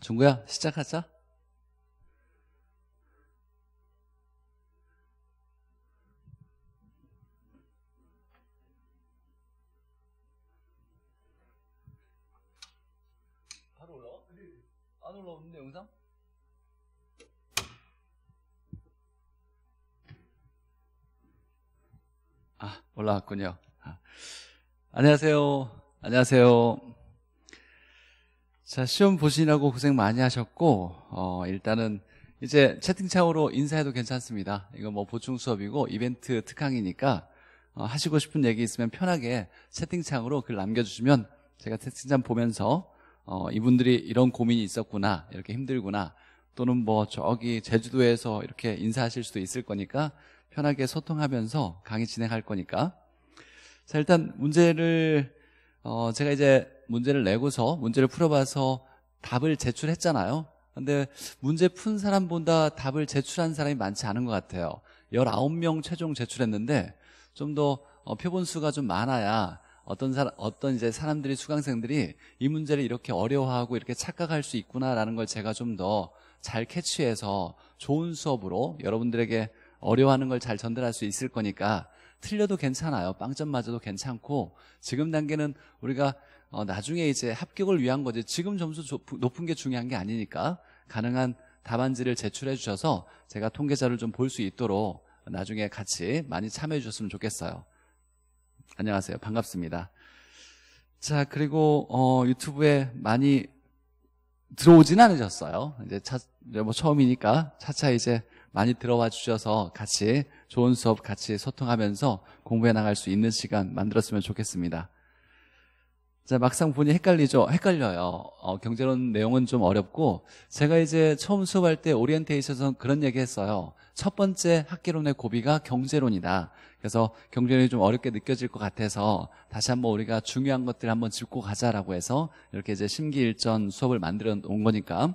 종구야, 시작하자. 바로 올라와? 안 올라오는데, 영상? 아, 올라왔군요. 아. 안녕하세요. 안녕하세요. 자, 시험 보시느라고 고생 많이 하셨고, 어, 일단은 이제 채팅창으로 인사해도 괜찮습니다. 이거 뭐 보충 수업이고 이벤트 특강이니까 어, 하시고 싶은 얘기 있으면 편하게 채팅창으로 글 남겨주시면 제가 채팅창 보면서 어, 이분들이 이런 고민이 있었구나, 이렇게 힘들구나, 또는 뭐 저기 제주도에서 이렇게 인사하실 수도 있을 거니까 편하게 소통하면서 강의 진행할 거니까 자, 일단 문제를 어, 제가 이제 문제를 내고서 문제를 풀어봐서 답을 제출했잖아요. 근데 문제 푼 사람보다 답을 제출한 사람이 많지 않은 것 같아요. 19명 최종 제출했는데 좀 더 어, 표본수가 좀 많아야 어떤 사람, 어떤 이제 사람들이 수강생들이 이 문제를 이렇게 어려워하고 이렇게 착각할 수 있구나라는 걸 제가 좀 더 잘 캐치해서 좋은 수업으로 여러분들에게 어려워하는 걸 잘 전달할 수 있을 거니까 틀려도 괜찮아요. 빵점 맞아도 괜찮고 지금 단계는 우리가 어, 나중에 이제 합격을 위한 거지 지금 점수 높은 게 중요한 게 아니니까 가능한 답안지를 제출해 주셔서 제가 통계자를 좀 볼 수 있도록 나중에 같이 많이 참여해 주셨으면 좋겠어요. 안녕하세요. 반갑습니다. 자, 그리고 어, 유튜브에 많이 들어오진 않으셨어요. 이제 차, 뭐 처음이니까 차차 이제 많이 들어와 주셔서 같이 좋은 수업 같이 소통하면서 공부해 나갈 수 있는 시간 만들었으면 좋겠습니다. 자, 막상 보니 헷갈리죠? 헷갈려요. 어, 경제론 내용은 좀 어렵고, 제가 이제 처음 수업할 때 오리엔테이션에서 그런 얘기 했어요. 첫 번째 학기론의 고비가 경제론이다. 그래서 경제론이 좀 어렵게 느껴질 것 같아서 다시 한번 우리가 중요한 것들 을 한번 짚고 가자라고 해서 이렇게 이제 심기일전 수업을 만들어 놓은 거니까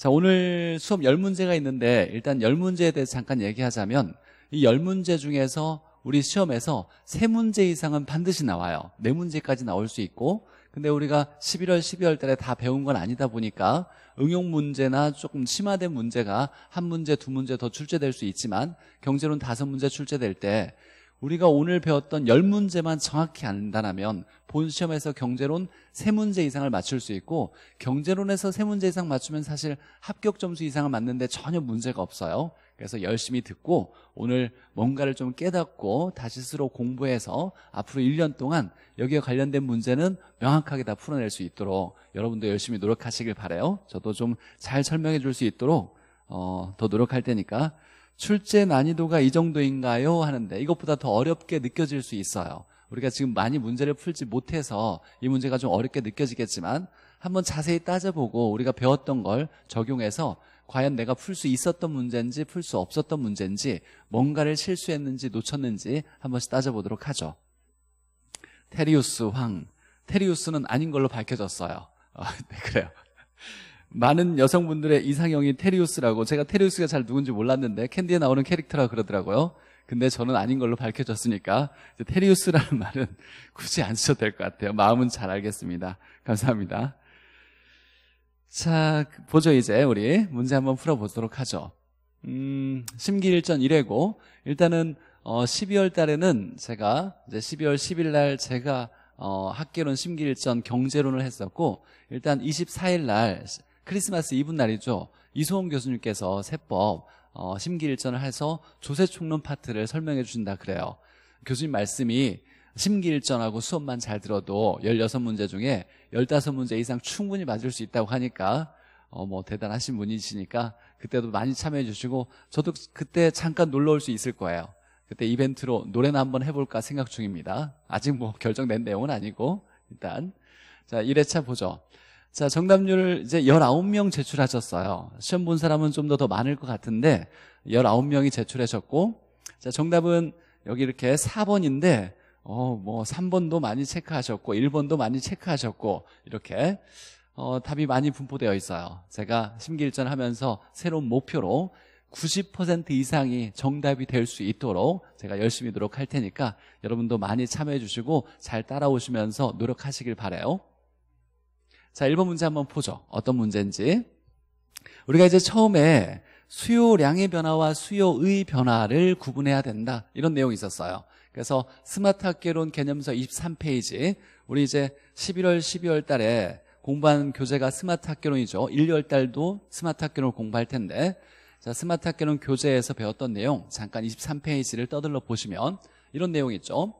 자, 오늘 수업 1 0문제가 있는데 일단 1 0문제에 대해서 잠깐 얘기하자면 이1 0문제 중에서 우리 시험에서 3문제 이상은 반드시 나와요. 4문제까지 나올 수 있고 근데 우리가 11월, 12월 달에 다 배운 건 아니다 보니까 응용 문제나 조금 심화된 문제가 한 문제, 두 문제 더 출제될 수 있지만 경제론 다섯 문제 출제될 때 우리가 오늘 배웠던 열문제만 정확히 안다면 본 시험에서 경제론 3문제 이상을 맞출 수 있고 경제론에서 3문제 이상 맞추면 사실 합격 점수 이상을 맞는데 전혀 문제가 없어요. 그래서 열심히 듣고 오늘 뭔가를 좀 깨닫고 다시 스스로 공부해서 앞으로 1년 동안 여기에 관련된 문제는 명확하게 다 풀어낼 수 있도록 여러분도 열심히 노력하시길 바래요. 저도 좀 잘 설명해 줄 수 있도록 어, 더 노력할 테니까 출제 난이도가 이 정도인가요? 하는데 이것보다 더 어렵게 느껴질 수 있어요. 우리가 지금 많이 문제를 풀지 못해서 이 문제가 좀 어렵게 느껴지겠지만 한번 자세히 따져보고 우리가 배웠던 걸 적용해서 과연 내가 풀 수 있었던 문제인지 풀 수 없었던 문제인지 뭔가를 실수했는지 놓쳤는지 한 번씩 따져보도록 하죠. 테리우스 황. 테리우스는 아닌 걸로 밝혀졌어요. 어, 네, 그래요. 많은 여성분들의 이상형이 테리우스라고 제가 테리우스가 잘 누군지 몰랐는데 캔디에 나오는 캐릭터라 그러더라고요. 근데 저는 아닌 걸로 밝혀졌으니까 테리우스라는 말은 굳이 안 쓰셔도 될 것 같아요. 마음은 잘 알겠습니다. 감사합니다. 자, 보죠 이제 우리 문제 한번 풀어보도록 하죠. 음, 심기일전 1회고 일단은 어, 12월 달에는 제가 이제 12월 10일 날 제가 어, 학계론 심기일전 경제론을 했었고 일단 24일 날 크리스마스 이브 날이죠. 이소원 교수님께서 세법 어, 심기일전을 해서 조세총론 파트를 설명해 주신다 그래요. 교수님 말씀이 심기일전하고 수업만 잘 들어도 16문제 중에 15문제 이상 충분히 맞을 수 있다고 하니까 어, 뭐 대단하신 분이시니까 그때도 많이 참여해 주시고 저도 그때 잠깐 놀러 올 수 있을 거예요. 그때 이벤트로 노래나 한번 해볼까 생각 중입니다. 아직 뭐 결정된 내용은 아니고 일단 자 1회차 보죠. 자, 정답률 이제 19명 제출하셨어요. 시험 본 사람은 좀 더 더 많을 것 같은데 19명이 제출하셨고 자, 정답은 여기 이렇게 4번인데 어, 뭐 3번도 많이 체크하셨고 1번도 많이 체크하셨고 이렇게 어, 답이 많이 분포되어 있어요. 제가 심기일전 하면서 새로운 목표로 90% 이상이 정답이 될 수 있도록 제가 열심히 노력할 테니까 여러분도 많이 참여해 주시고 잘 따라오시면서 노력하시길 바래요. 자, 1번 문제 한번 보죠. 어떤 문제인지. 우리가 이제 처음에 수요량의 변화와 수요의 변화를 구분해야 된다. 이런 내용이 있었어요. 그래서 스마트 학계론 개념서 23페이지. 우리 이제 11월, 12월 달에 공부한 교재가 스마트 학계론이죠. 1, 2월 달도 스마트 학계론을 공부할 텐데. 자, 스마트 학계론 교재에서 배웠던 내용 잠깐 23페이지를 떠들러 보시면 이런 내용이 있죠.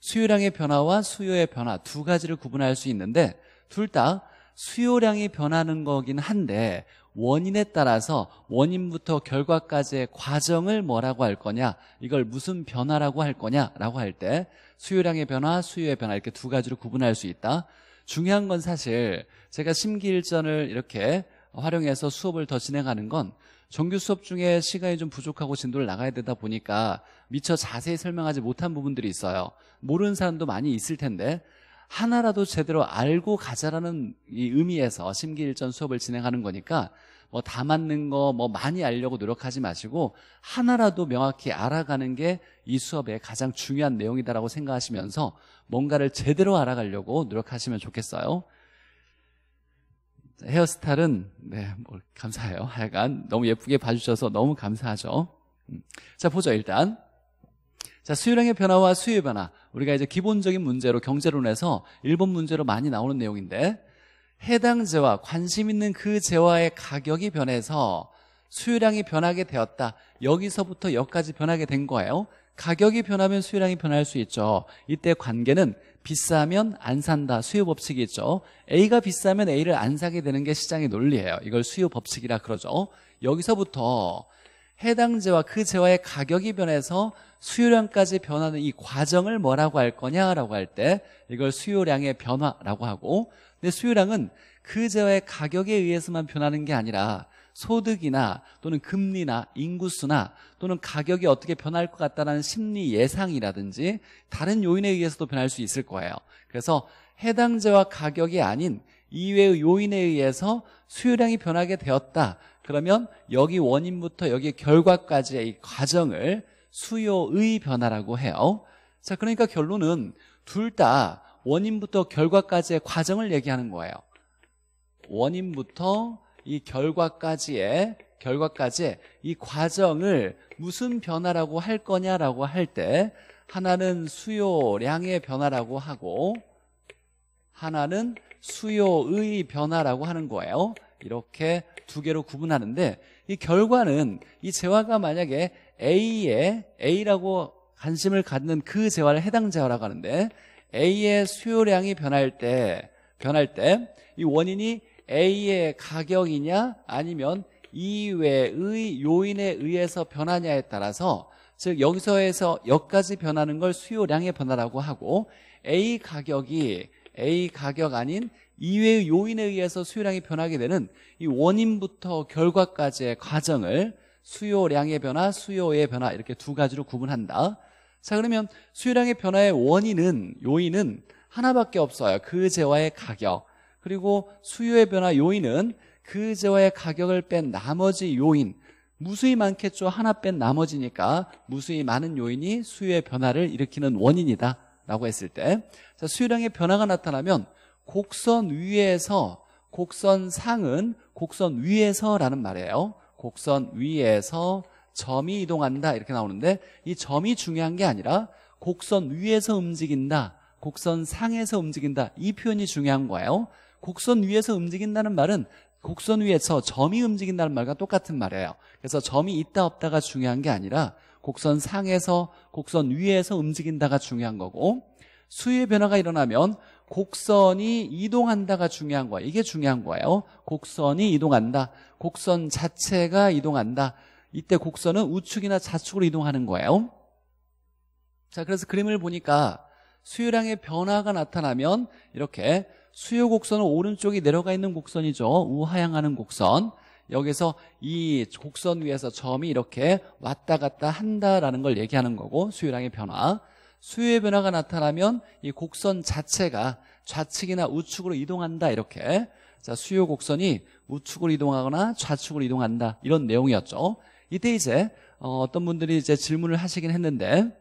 수요량의 변화와 수요의 변화 두 가지를 구분할 수 있는데 둘다 수요량이 변하는 거긴 한데 원인에 따라서 원인부터 결과까지의 과정을 뭐라고 할 거냐 이걸 무슨 변화라고 할 거냐라고 할 때 수요량의 변화, 수요의 변화 이렇게 두 가지로 구분할 수 있다 중요한 건 사실 제가 심기일전을 이렇게 활용해서 수업을 더 진행하는 건 정규 수업 중에 시간이 좀 부족하고 진도를 나가야 되다 보니까 미처 자세히 설명하지 못한 부분들이 있어요 모르는 사람도 많이 있을 텐데 하나라도 제대로 알고 가자라는 이 의미에서 심기일전 수업을 진행하는 거니까 뭐 다 맞는 거 뭐 많이 알려고 노력하지 마시고 하나라도 명확히 알아가는 게 이 수업의 가장 중요한 내용이다라고 생각하시면서 뭔가를 제대로 알아가려고 노력하시면 좋겠어요. 헤어스타일은 네, 뭐 감사해요. 하여간 너무 예쁘게 봐주셔서 너무 감사하죠. 음, 자 보죠 일단. 자, 수요량의 변화와 수요의 변화. 우리가 이제 기본적인 문제로 경제론에서 일본 문제로 많이 나오는 내용인데 해당 재화, 관심 있는 그 재화의 가격이 변해서 수요량이 변하게 되었다. 여기서부터 여기까지 변하게 된 거예요. 가격이 변하면 수요량이 변할 수 있죠. 이때 관계는 비싸면 안 산다. 수요 법칙이 있죠. A가 비싸면 A를 안 사게 되는 게 시장의 논리예요. 이걸 수요 법칙이라 그러죠. 여기서부터 해당 재화 그 재화의 가격이 변해서 수요량까지 변하는 이 과정을 뭐라고 할 거냐라고 할 때 이걸 수요량의 변화라고 하고 근데 수요량은 그 재화의 가격에 의해서만 변하는 게 아니라 소득이나 또는 금리나 인구수나 또는 가격이 어떻게 변할 것 같다는 심리 예상이라든지 다른 요인에 의해서도 변할 수 있을 거예요 그래서 해당 재화 가격이 아닌 이외의 요인에 의해서 수요량이 변하게 되었다 그러면 여기 원인부터 여기 결과까지의 이 과정을 수요의 변화라고 해요. 자, 그러니까 결론은 둘 다 원인부터 결과까지의 과정을 얘기하는 거예요. 원인부터 이 결과까지의 결과까지 이 과정을 무슨 변화라고 할 거냐라고 할 때 하나는 수요량의 변화라고 하고 하나는 수요의 변화라고 하는 거예요. 이렇게 두 개로 구분하는데 이 결과는 이 재화가 만약에 A의 A라고 관심을 갖는 그 재화를 해당 재화라고 하는데 A의 수요량이 변할 때 변할 때 이 원인이 A의 가격이냐 아니면 이외의 요인에 의해서 변하냐에 따라서 즉 여기서에서 여기까지 변하는 걸 수요량의 변화라고 하고 A 가격이 A 가격 아닌 이외의 요인에 의해서 수요량이 변하게 되는 이 원인부터 결과까지의 과정을 수요량의 변화, 수요의 변화 이렇게 두 가지로 구분한다. 자 그러면 수요량의 변화의 원인은 요인은 하나밖에 없어요. 그 재화의 가격 그리고 수요의 변화 요인은 그 재화의 가격을 뺀 나머지 요인 무수히 많겠죠. 하나 뺀 나머지니까 무수히 많은 요인이 수요의 변화를 일으키는 원인이다 라고 했을 때 자, 수요량의 변화가 나타나면 곡선 위에서 곡선 상은 곡선 위에서라는 말이에요 곡선 위에서 점이 이동한다 이렇게 나오는데 이 점이 중요한 게 아니라 곡선 위에서 움직인다 곡선 상에서 움직인다 이 표현이 중요한 거예요 곡선 위에서 움직인다는 말은 곡선 위에서 점이 움직인다는 말과 똑같은 말이에요 그래서 점이 있다 없다가 중요한 게 아니라 곡선 상에서 곡선 위에서 움직인다가 중요한 거고 수위의 변화가 일어나면 곡선이 이동한다가 중요한 거야. 이게 중요한 거예요. 곡선이 이동한다. 곡선 자체가 이동한다. 이때 곡선은 우측이나 좌측으로 이동하는 거예요. 자, 그래서 그림을 보니까 수요량의 변화가 나타나면 이렇게 수요 곡선은 오른쪽이 내려가 있는 곡선이죠. 우하향하는 곡선. 여기서 이 곡선 위에서 점이 이렇게 왔다 갔다 한다라는 걸 얘기하는 거고 수요량의 변화. 수요의 변화가 나타나면 이 곡선 자체가 좌측이나 우측으로 이동한다 이렇게 자 수요 곡선이 우측으로 이동하거나 좌측으로 이동한다 이런 내용이었죠 이때 이제 어, 떤 분들이 이제 질문을 하시긴 했는데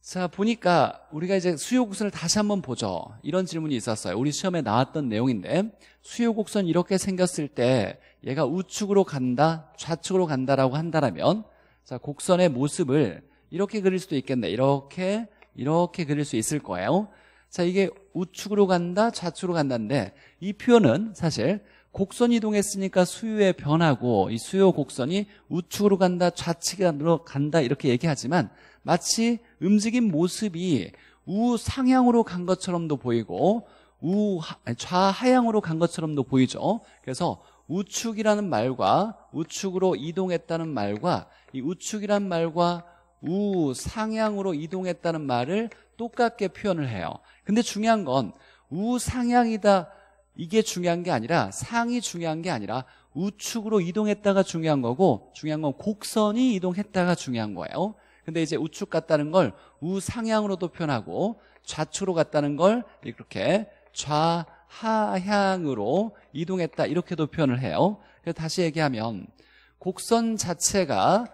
자 보니까 우리가 이제 수요 곡선을 다시 한번 보죠 이런 질문이 있었어요 우리 시험에 나왔던 내용인데 수요 곡선 이렇게 생겼을 때 얘가 우측으로 간다 좌측으로 간다라고 한다라면 자 곡선의 모습을 이렇게 그릴 수도 있겠네. 이렇게 이렇게 그릴 수 있을 거예요. 자, 이게 우측으로 간다, 좌측으로 간다인데 이 표현은 사실 곡선 이동했으니까 수요의 변하고 이 수요 곡선이 우측으로 간다, 좌측으로 간다 이렇게 얘기하지만 마치 움직인 모습이 우상향으로 간 것처럼도 보이고 우 좌하향으로 간 것처럼도 보이죠. 그래서 우측이라는 말과 우측으로 이동했다는 말과 이 우측이란 말과 우상향으로 이동했다는 말을 똑같게 표현을 해요 근데 중요한 건 우상향이다 이게 중요한 게 아니라 상이 중요한 게 아니라 우측으로 이동했다가 중요한 거고 중요한 건 곡선이 이동했다가 중요한 거예요 근데 이제 우측 갔다는 걸 우상향으로도 표현하고 좌측으로 갔다는 걸 이렇게 좌하향으로 이동했다 이렇게도 표현을 해요 그래서 다시 얘기하면 곡선 자체가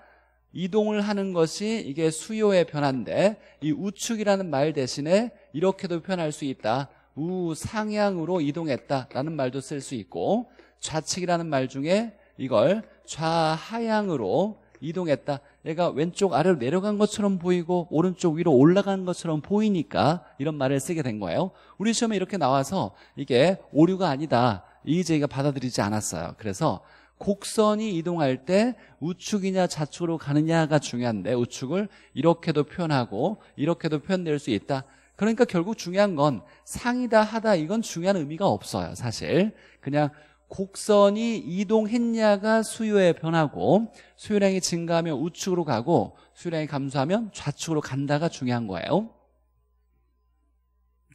이동을 하는 것이 이게 수요의 변화인데 이 우측이라는 말 대신에 이렇게도 표현할 수 있다. 우상향으로 이동했다라는 말도 쓸 수 있고 좌측이라는 말 중에 이걸 좌하향으로 이동했다. 얘가 왼쪽 아래로 내려간 것처럼 보이고 오른쪽 위로 올라간 것처럼 보이니까 이런 말을 쓰게 된 거예요. 우리 시험에 이렇게 나와서 이게 오류가 아니다. 이제가 받아들이지 않았어요. 그래서 곡선이 이동할 때 우측이냐 좌측으로 가느냐가 중요한데 우측을 이렇게도 표현하고 이렇게도 표현될 수 있다 그러니까 결국 중요한 건 상이다 하다 이건 중요한 의미가 없어요 사실 그냥 곡선이 이동했냐가 수요의 변화고 수요량이 증가하면 우측으로 가고 수요량이 감소하면 좌측으로 간다가 중요한 거예요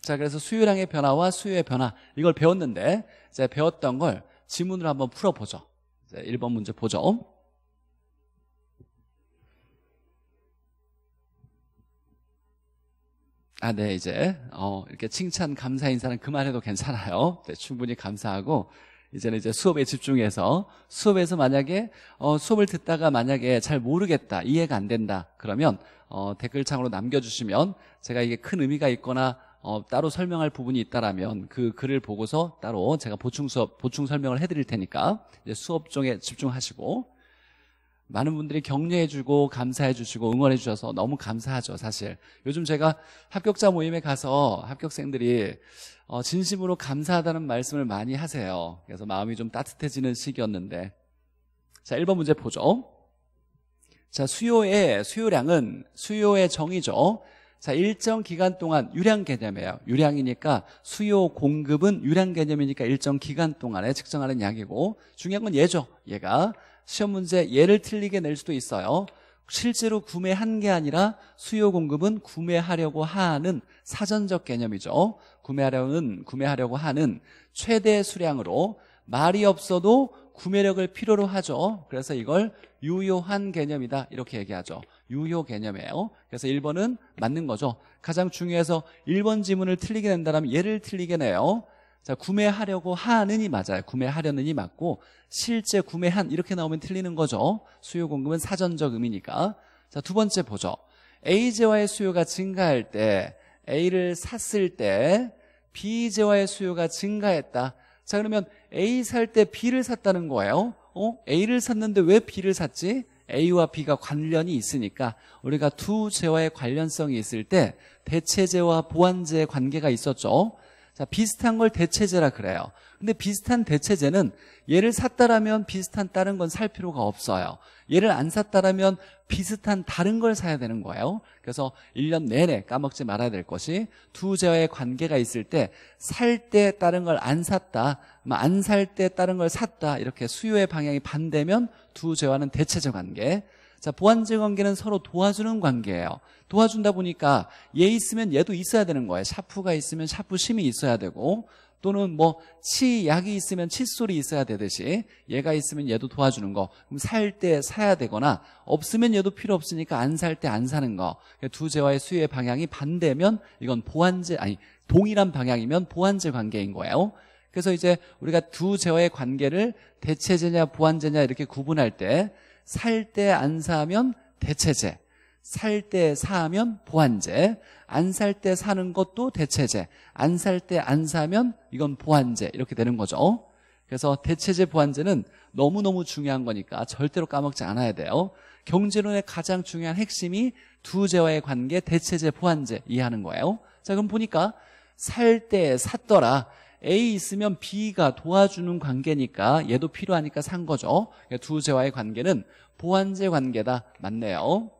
자 그래서 수요량의 변화와 수요의 변화 이걸 배웠는데 제 배웠던 걸 지문으로 한번 풀어보죠 자, 1번 문제 보죠. 아, 네, 이제, 어, 이렇게 칭찬, 감사 인사는 그만해도 괜찮아요. 네, 충분히 감사하고, 이제는 이제 수업에 집중해서, 수업에서 만약에, 어, 수업을 듣다가 만약에 잘 모르겠다, 이해가 안 된다, 그러면, 어, 댓글창으로 남겨주시면, 제가 이게 큰 의미가 있거나, 어, 따로 설명할 부분이 있다라면 그 글을 보고서 따로 제가 보충 수업, 보충 설명을 해드릴 테니까 이제 수업 중에 집중하시고 많은 분들이 격려해주고 감사해주시고 응원해주셔서 너무 감사하죠 사실 요즘 제가 합격자 모임에 가서 합격생들이 어, 진심으로 감사하다는 말씀을 많이 하세요 그래서 마음이 좀 따뜻해지는 시기였는데 자 1번 문제 보죠 자 수요의 수요량은 수요의 정의죠 자, 일정 기간 동안 유량 개념이에요. 유량이니까 수요 공급은 유량 개념이니까 일정 기간 동안에 측정하는 양이고 중요한 건예죠 얘가 시험 문제 예를 틀리게 낼 수도 있어요. 실제로 구매한 게 아니라 수요 공급은 구매하려고 하는 사전적 개념이죠. 구매하려는 구매하려고 하는 최대 수량으로 말이 없어도 구매력을 필요로 하죠. 그래서 이걸 유효한 개념이다 이렇게 얘기하죠. 유효 개념이에요. 그래서 1번은 맞는 거죠. 가장 중요해서 1번 지문을 틀리게 된다면 얘를 틀리게 내요. 자, 구매하려고 하느니 맞아요. 구매하려느니 맞고 실제 구매한 이렇게 나오면 틀리는 거죠. 수요 공급은 사전적 의미니까. 자, 두 번째 보죠. A제와의 수요가 증가할 때 A를 샀을 때 B제와의 수요가 증가했다. 자, 그러면 A 살 때 B를 샀다는 거예요 어? A를 샀는데 왜 B를 샀지? A와 B가 관련이 있으니까 우리가 두 재화의 관련성이 있을 때 대체재와 보완재의 관계가 있었죠 자 비슷한 걸 대체재라 그래요 근데 비슷한 대체재는 얘를 샀다라면 비슷한 다른 건 살 필요가 없어요 얘를 안 샀다라면 비슷한 다른 걸 사야 되는 거예요. 그래서 1년 내내 까먹지 말아야 될 것이 투자의 관계가 있을 때 살 때 다른 걸 안 샀다, 뭐 안살 때 다른 걸 샀다 이렇게 수요의 방향이 반대면 투자와는 대체적 관계. 자, 보완적 관계는 서로 도와주는 관계예요. 도와준다 보니까 얘 있으면 얘도 있어야 되는 거예요. 샤프가 있으면 샤프 심이 있어야 되고 또는 뭐 치약이 있으면 칫솔이 있어야 되듯이 얘가 있으면 얘도 도와주는 거 그럼 살 때 사야 되거나 없으면 얘도 필요 없으니까 안 살 때 안 사는 거두 그러니까 제와의 수요의 방향이 반대면 이건 보완제 아니 동일한 방향이면 보완제 관계인 거예요 그래서 이제 우리가 두제와의 관계를 대체제냐 보완제냐 이렇게 구분할 때 살 때 안 사면 대체제 살때 사면 보완제, 안 살 때 사는 것도 대체제, 안 살 때 안 사면 이건 보완제 이렇게 되는 거죠. 그래서 대체제 보완제는 너무너무 중요한 거니까 절대로 까먹지 않아야 돼요. 경제론의 가장 중요한 핵심이 두제와의 관계, 대체제, 보완제 이해하는 거예요. 자 그럼 보니까 살 때 샀더라. A 있으면 B가 도와주는 관계니까 얘도 필요하니까 산 거죠. 두 재화의 관계는 보완제 관계다. 맞네요.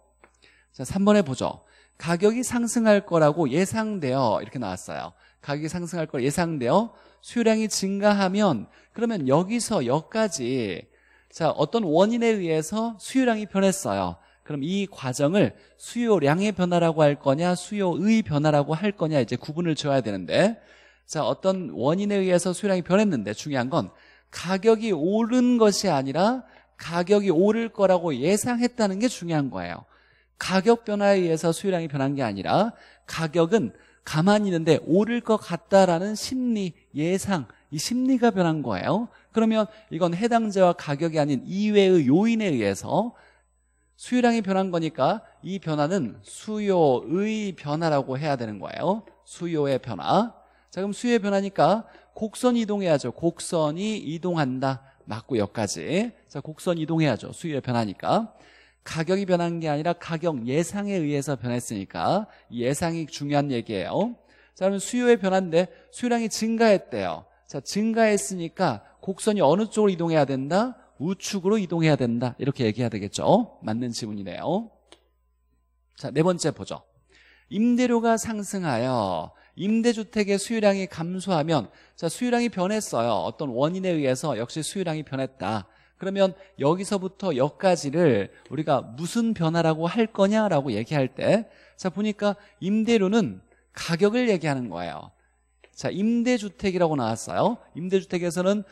자, 3번에 보죠. 가격이 상승할 거라고 예상되어 이렇게 나왔어요. 가격이 상승할 걸 예상되어 수요량이 증가하면 그러면 여기서 여기까지 자 어떤 원인에 의해서 수요량이 변했어요. 그럼 이 과정을 수요량의 변화라고 할 거냐 수요의 변화라고 할 거냐 이제 구분을 줘야 되는데 자 어떤 원인에 의해서 수요량이 변했는데 중요한 건 가격이 오른 것이 아니라 가격이 오를 거라고 예상했다는 게 중요한 거예요. 가격 변화에 의해서 수요량이 변한 게 아니라 가격은 가만히 있는데 오를 것 같다라는 심리 예상 이 심리가 변한 거예요 그러면 이건 해당자와 가격이 아닌 이외의 요인에 의해서 수요량이 변한 거니까 이 변화는 수요의 변화라고 해야 되는 거예요 수요의 변화 자 그럼 수요의 변화니까 곡선 이동해야죠 곡선이 이동한다 맞고 여기까지 자 곡선 이동해야죠 수요의 변화니까 가격이 변한 게 아니라 가격 예상에 의해서 변했으니까 예상이 중요한 얘기예요 자 그러면 수요의 변화인데 수요량이 증가했대요 자 증가했으니까 곡선이 어느 쪽으로 이동해야 된다? 우측으로 이동해야 된다 이렇게 얘기해야 되겠죠 맞는 지문이네요 자네 번째 보죠 임대료가 상승하여 임대주택의 수요량이 감소하면 자 수요량이 변했어요 어떤 원인에 의해서 역시 수요량이 변했다 그러면 여기서부터 여기까지를 우리가 무슨 변화라고 할 거냐라고 얘기할 때 자 보니까 임대료는 가격을 얘기하는 거예요 자 임대주택이라고 나왔어요 임대주택에서는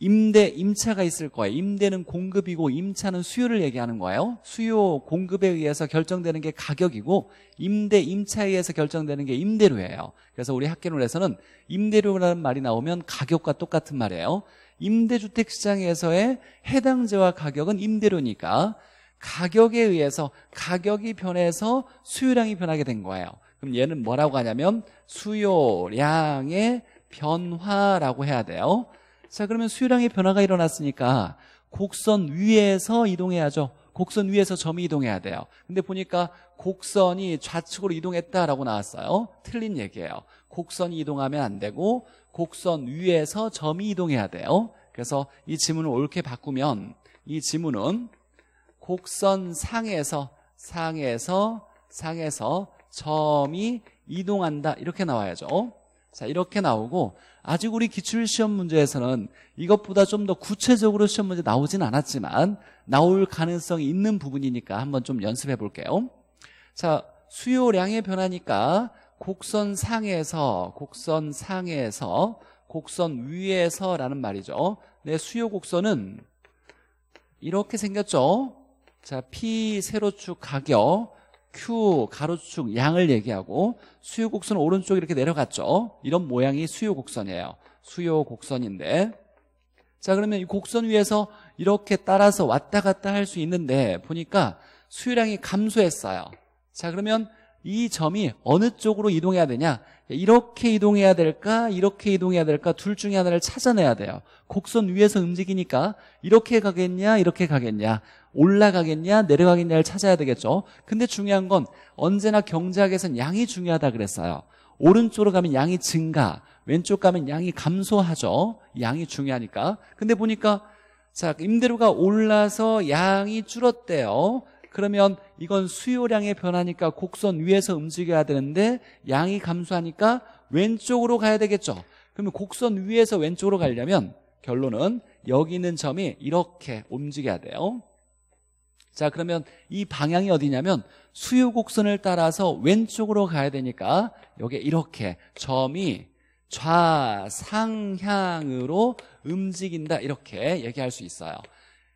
임대, 임차가 있을 거예요 임대는 공급이고 임차는 수요를 얘기하는 거예요 수요 공급에 의해서 결정되는 게 가격이고 임대, 임차에 의해서 결정되는 게 임대료예요 그래서 우리 학계론에서는 임대료라는 말이 나오면 가격과 똑같은 말이에요 임대주택 시장에서의 해당제와 가격은 임대료니까 가격에 의해서 가격이 변해서 수요량이 변하게 된 거예요. 그럼 얘는 뭐라고 하냐면 수요량의 변화라고 해야 돼요. 자 그러면 수요량의 변화가 일어났으니까 곡선 위에서 이동해야죠. 곡선 위에서 점이 이동해야 돼요. 근데 보니까 곡선이 좌측으로 이동했다라고 나왔어요. 틀린 얘기예요. 곡선이 이동하면 안 되고 곡선 위에서 점이 이동해야 돼요 그래서 이 지문을 옳게 바꾸면 이 지문은 곡선 상에서 상에서 상에서 점이 이동한다 이렇게 나와야죠 자 이렇게 나오고 아직 우리 기출시험 문제에서는 이것보다 좀 더 구체적으로 시험 문제 나오진 않았지만 나올 가능성이 있는 부분이니까 한번 좀 연습해 볼게요 자 수요량의 변화니까 곡선 상에서 곡선 상에서 곡선 위에서라는 말이죠. 내 수요 곡선은 이렇게 생겼죠. 자, P 세로축 가격 Q 가로축 양을 얘기하고 수요 곡선 오른쪽 이렇게 내려갔죠. 이런 모양이 수요 곡선이에요. 수요 곡선인데 자 그러면 이 곡선 위에서 이렇게 따라서 왔다 갔다 할 수 있는데 보니까 수요량이 감소했어요. 자 그러면 이 점이 어느 쪽으로 이동해야 되냐 이렇게 이동해야 될까 이렇게 이동해야 될까 둘 중에 하나를 찾아내야 돼요 곡선 위에서 움직이니까 이렇게 가겠냐 이렇게 가겠냐 올라가겠냐 내려가겠냐를 찾아야 되겠죠 근데 중요한 건 언제나 경제학에서는 양이 중요하다 그랬어요 오른쪽으로 가면 양이 증가 왼쪽 가면 양이 감소하죠 양이 중요하니까 근데 보니까 자 임대료가 올라서 양이 줄었대요 그러면 이건 수요량의 변화니까 곡선 위에서 움직여야 되는데 양이 감소하니까 왼쪽으로 가야 되겠죠 그러면 곡선 위에서 왼쪽으로 가려면 결론은 여기 있는 점이 이렇게 움직여야 돼요 자 그러면 이 방향이 어디냐면 수요 곡선을 따라서 왼쪽으로 가야 되니까 여기 이렇게 점이 좌상향으로 움직인다 이렇게 얘기할 수 있어요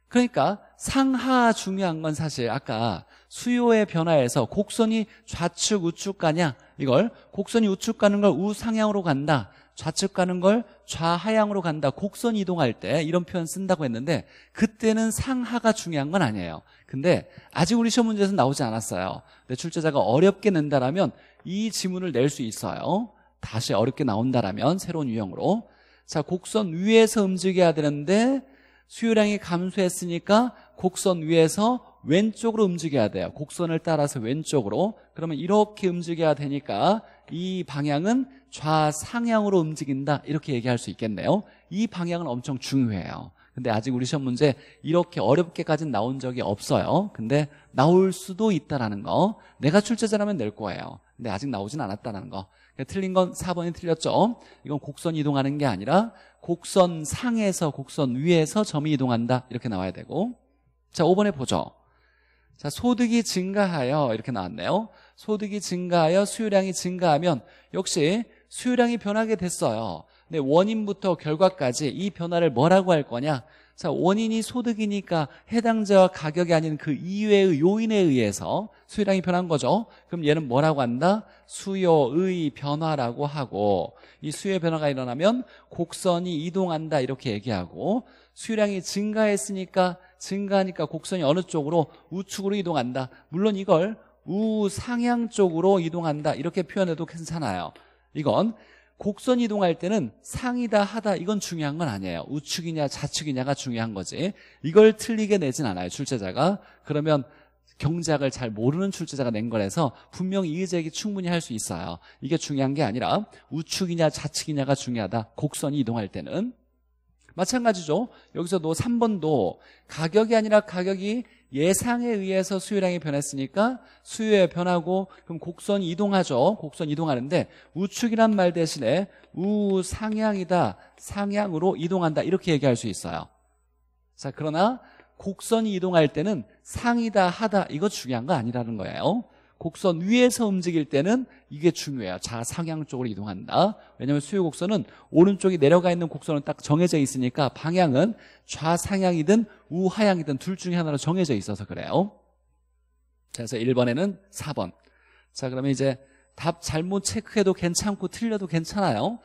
그러니까 상하 중요한 건 사실 아까 수요의 변화에서 곡선이 좌측 우측 가냐 이걸 곡선이 우측 가는 걸 우상향으로 간다 좌측 가는 걸 좌하향으로 간다 곡선 이동할 때 이런 표현 쓴다고 했는데 그때는 상하가 중요한 건 아니에요 근데 아직 우리 시험 문제에서 나오지 않았어요 근데 출제자가 어렵게 낸다라면 이 지문을 낼 수 있어요 다시 어렵게 나온다라면 새로운 유형으로 자 곡선 위에서 움직여야 되는데 수요량이 감소했으니까 곡선 위에서 왼쪽으로 움직여야 돼요 곡선을 따라서 왼쪽으로 그러면 이렇게 움직여야 되니까 이 방향은 좌상향으로 움직인다 이렇게 얘기할 수 있겠네요 이 방향은 엄청 중요해요 근데 아직 우리 시험 문제 이렇게 어렵게까지는 나온 적이 없어요 근데 나올 수도 있다라는 거 내가 출제자라면 낼 거예요 근데 아직 나오진 않았다는 라거 그러니까 틀린 건 4번이 틀렸죠 이건 곡선 이동하는 게 아니라 곡선 상에서 곡선 위에서 점이 이동한다 이렇게 나와야 되고 자 5번에 보죠 자 소득이 증가하여 이렇게 나왔네요 소득이 증가하여 수요량이 증가하면 역시 수요량이 변하게 됐어요 근데 원인부터 결과까지 이 변화를 뭐라고 할 거냐 자, 원인이 소득이니까 해당자와 가격이 아닌 그 이외의 요인에 의해서 수요량이 변한 거죠. 그럼 얘는 뭐라고 한다? 수요의 변화라고 하고 이 수요의 변화가 일어나면 곡선이 이동한다 이렇게 얘기하고 수요량이 증가했으니까 증가하니까 곡선이 어느 쪽으로 우측으로 이동한다. 물론 이걸 우상향 쪽으로 이동한다 이렇게 표현해도 괜찮아요. 이건 곡선 이동할 때는 상이다 하다 이건 중요한 건 아니에요 우측이냐 좌측이냐가 중요한 거지 이걸 틀리게 내진 않아요 출제자가 그러면 경작을잘 모르는 출제자가 낸 거라서 분명히 이의제기 충분히 할 수 있어요 이게 중요한 게 아니라 우측이냐 좌측이냐가 중요하다 곡선이 이동할 때는 마찬가지죠 여기서도 3번도 가격이 아니라 가격이 예상에 의해서 수요량이 변했으니까 수요에 변하고 그럼 곡선이 이동하죠. 곡선 이동하는데 우측이란 말 대신에 우상향이다. 상향으로 이동한다. 이렇게 얘기할 수 있어요. 자, 그러나 곡선이 이동할 때는 상이다 하다 이거 중요한 거 아니라는 거예요. 곡선 위에서 움직일 때는 이게 중요해요. 좌상향 쪽으로 이동한다. 왜냐하면 수요 곡선은 오른쪽이 내려가 있는 곡선은 딱 정해져 있으니까 방향은 좌상향이든 우하향이든 둘 중에 하나로 정해져 있어서 그래요. 자, 그래서 1번에는 4번. 자, 그러면 이제 답 잘못 체크해도 괜찮고 틀려도 괜찮아요.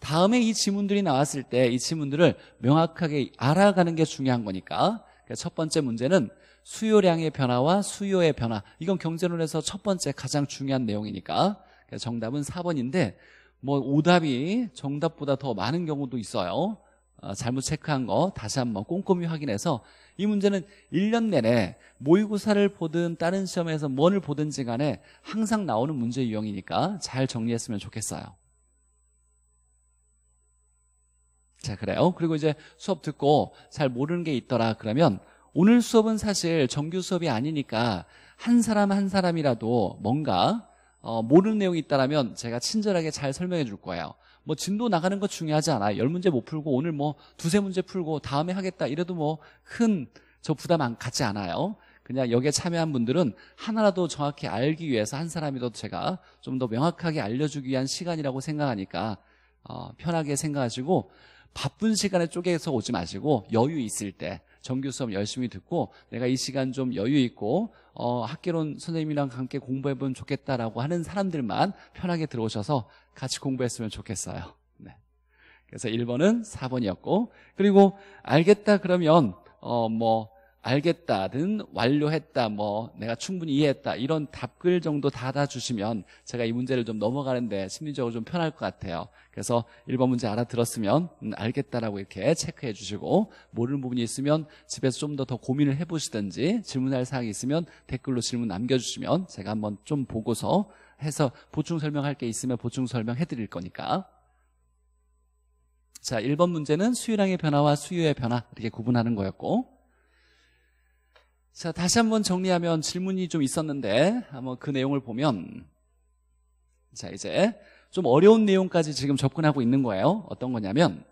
다음에 이 지문들이 나왔을 때 이 지문들을 명확하게 알아가는 게 중요한 거니까. 그러니까 첫 번째 문제는 수요량의 변화와 수요의 변화 이건 경제론에서 첫 번째 가장 중요한 내용이니까 정답은 4번인데 뭐 오답이 정답보다 더 많은 경우도 있어요 어, 잘못 체크한 거 다시 한번 꼼꼼히 확인해서 이 문제는 1년 내내 모의고사를 보든 다른 시험에서 뭘 보든지 간에 항상 나오는 문제 유형이니까 잘 정리했으면 좋겠어요 자 그래요 그리고 이제 수업 듣고 잘 모르는 게 있더라 그러면 오늘 수업은 사실 정규 수업이 아니니까 한 사람 한 사람이라도 뭔가 어, 모르는 내용이 있다면 제가 친절하게 잘 설명해 줄 거예요. 뭐 진도 나가는 거 중요하지 않아요. 열 문제 못 풀고 오늘 뭐 두세 문제 풀고 다음에 하겠다 이래도 뭐 큰 저 부담 안 갖지 않아요. 그냥 여기에 참여한 분들은 하나라도 정확히 알기 위해서 한 사람이라도 제가 좀 더 명확하게 알려주기 위한 시간이라고 생각하니까 어, 편하게 생각하시고 바쁜 시간에 쪼개서 오지 마시고 여유 있을 때 정규 수업 열심히 듣고 내가 이 시간 좀 여유 있고 어, 학개론 선생님이랑 함께 공부해보면 좋겠다라고 하는 사람들만 편하게 들어오셔서 같이 공부했으면 좋겠어요. 네. 그래서 1번은 4번이었고 그리고 알겠다 그러면 어, 뭐 알겠다든 완료했다 뭐 내가 충분히 이해했다 이런 답글 정도 닫아주시면 제가 이 문제를 좀 넘어가는데 심리적으로 좀 편할 것 같아요 그래서 1번 문제 알아들었으면 음, 알겠다라고 이렇게 체크해 주시고 모르는 부분이 있으면 집에서 좀 더 더 고민을 해보시든지 질문할 사항이 있으면 댓글로 질문 남겨주시면 제가 한번 좀 보고서 해서 보충 설명할 게 있으면 보충 설명해 드릴 거니까 자 1번 문제는 수요량의 변화와 수요의 변화 이렇게 구분하는 거였고 자, 다시 한번 정리하면 질문이 좀 있었는데 한번 그 내용을 보면 자, 이제 좀 어려운 내용까지 지금 접근하고 있는 거예요. 어떤 거냐면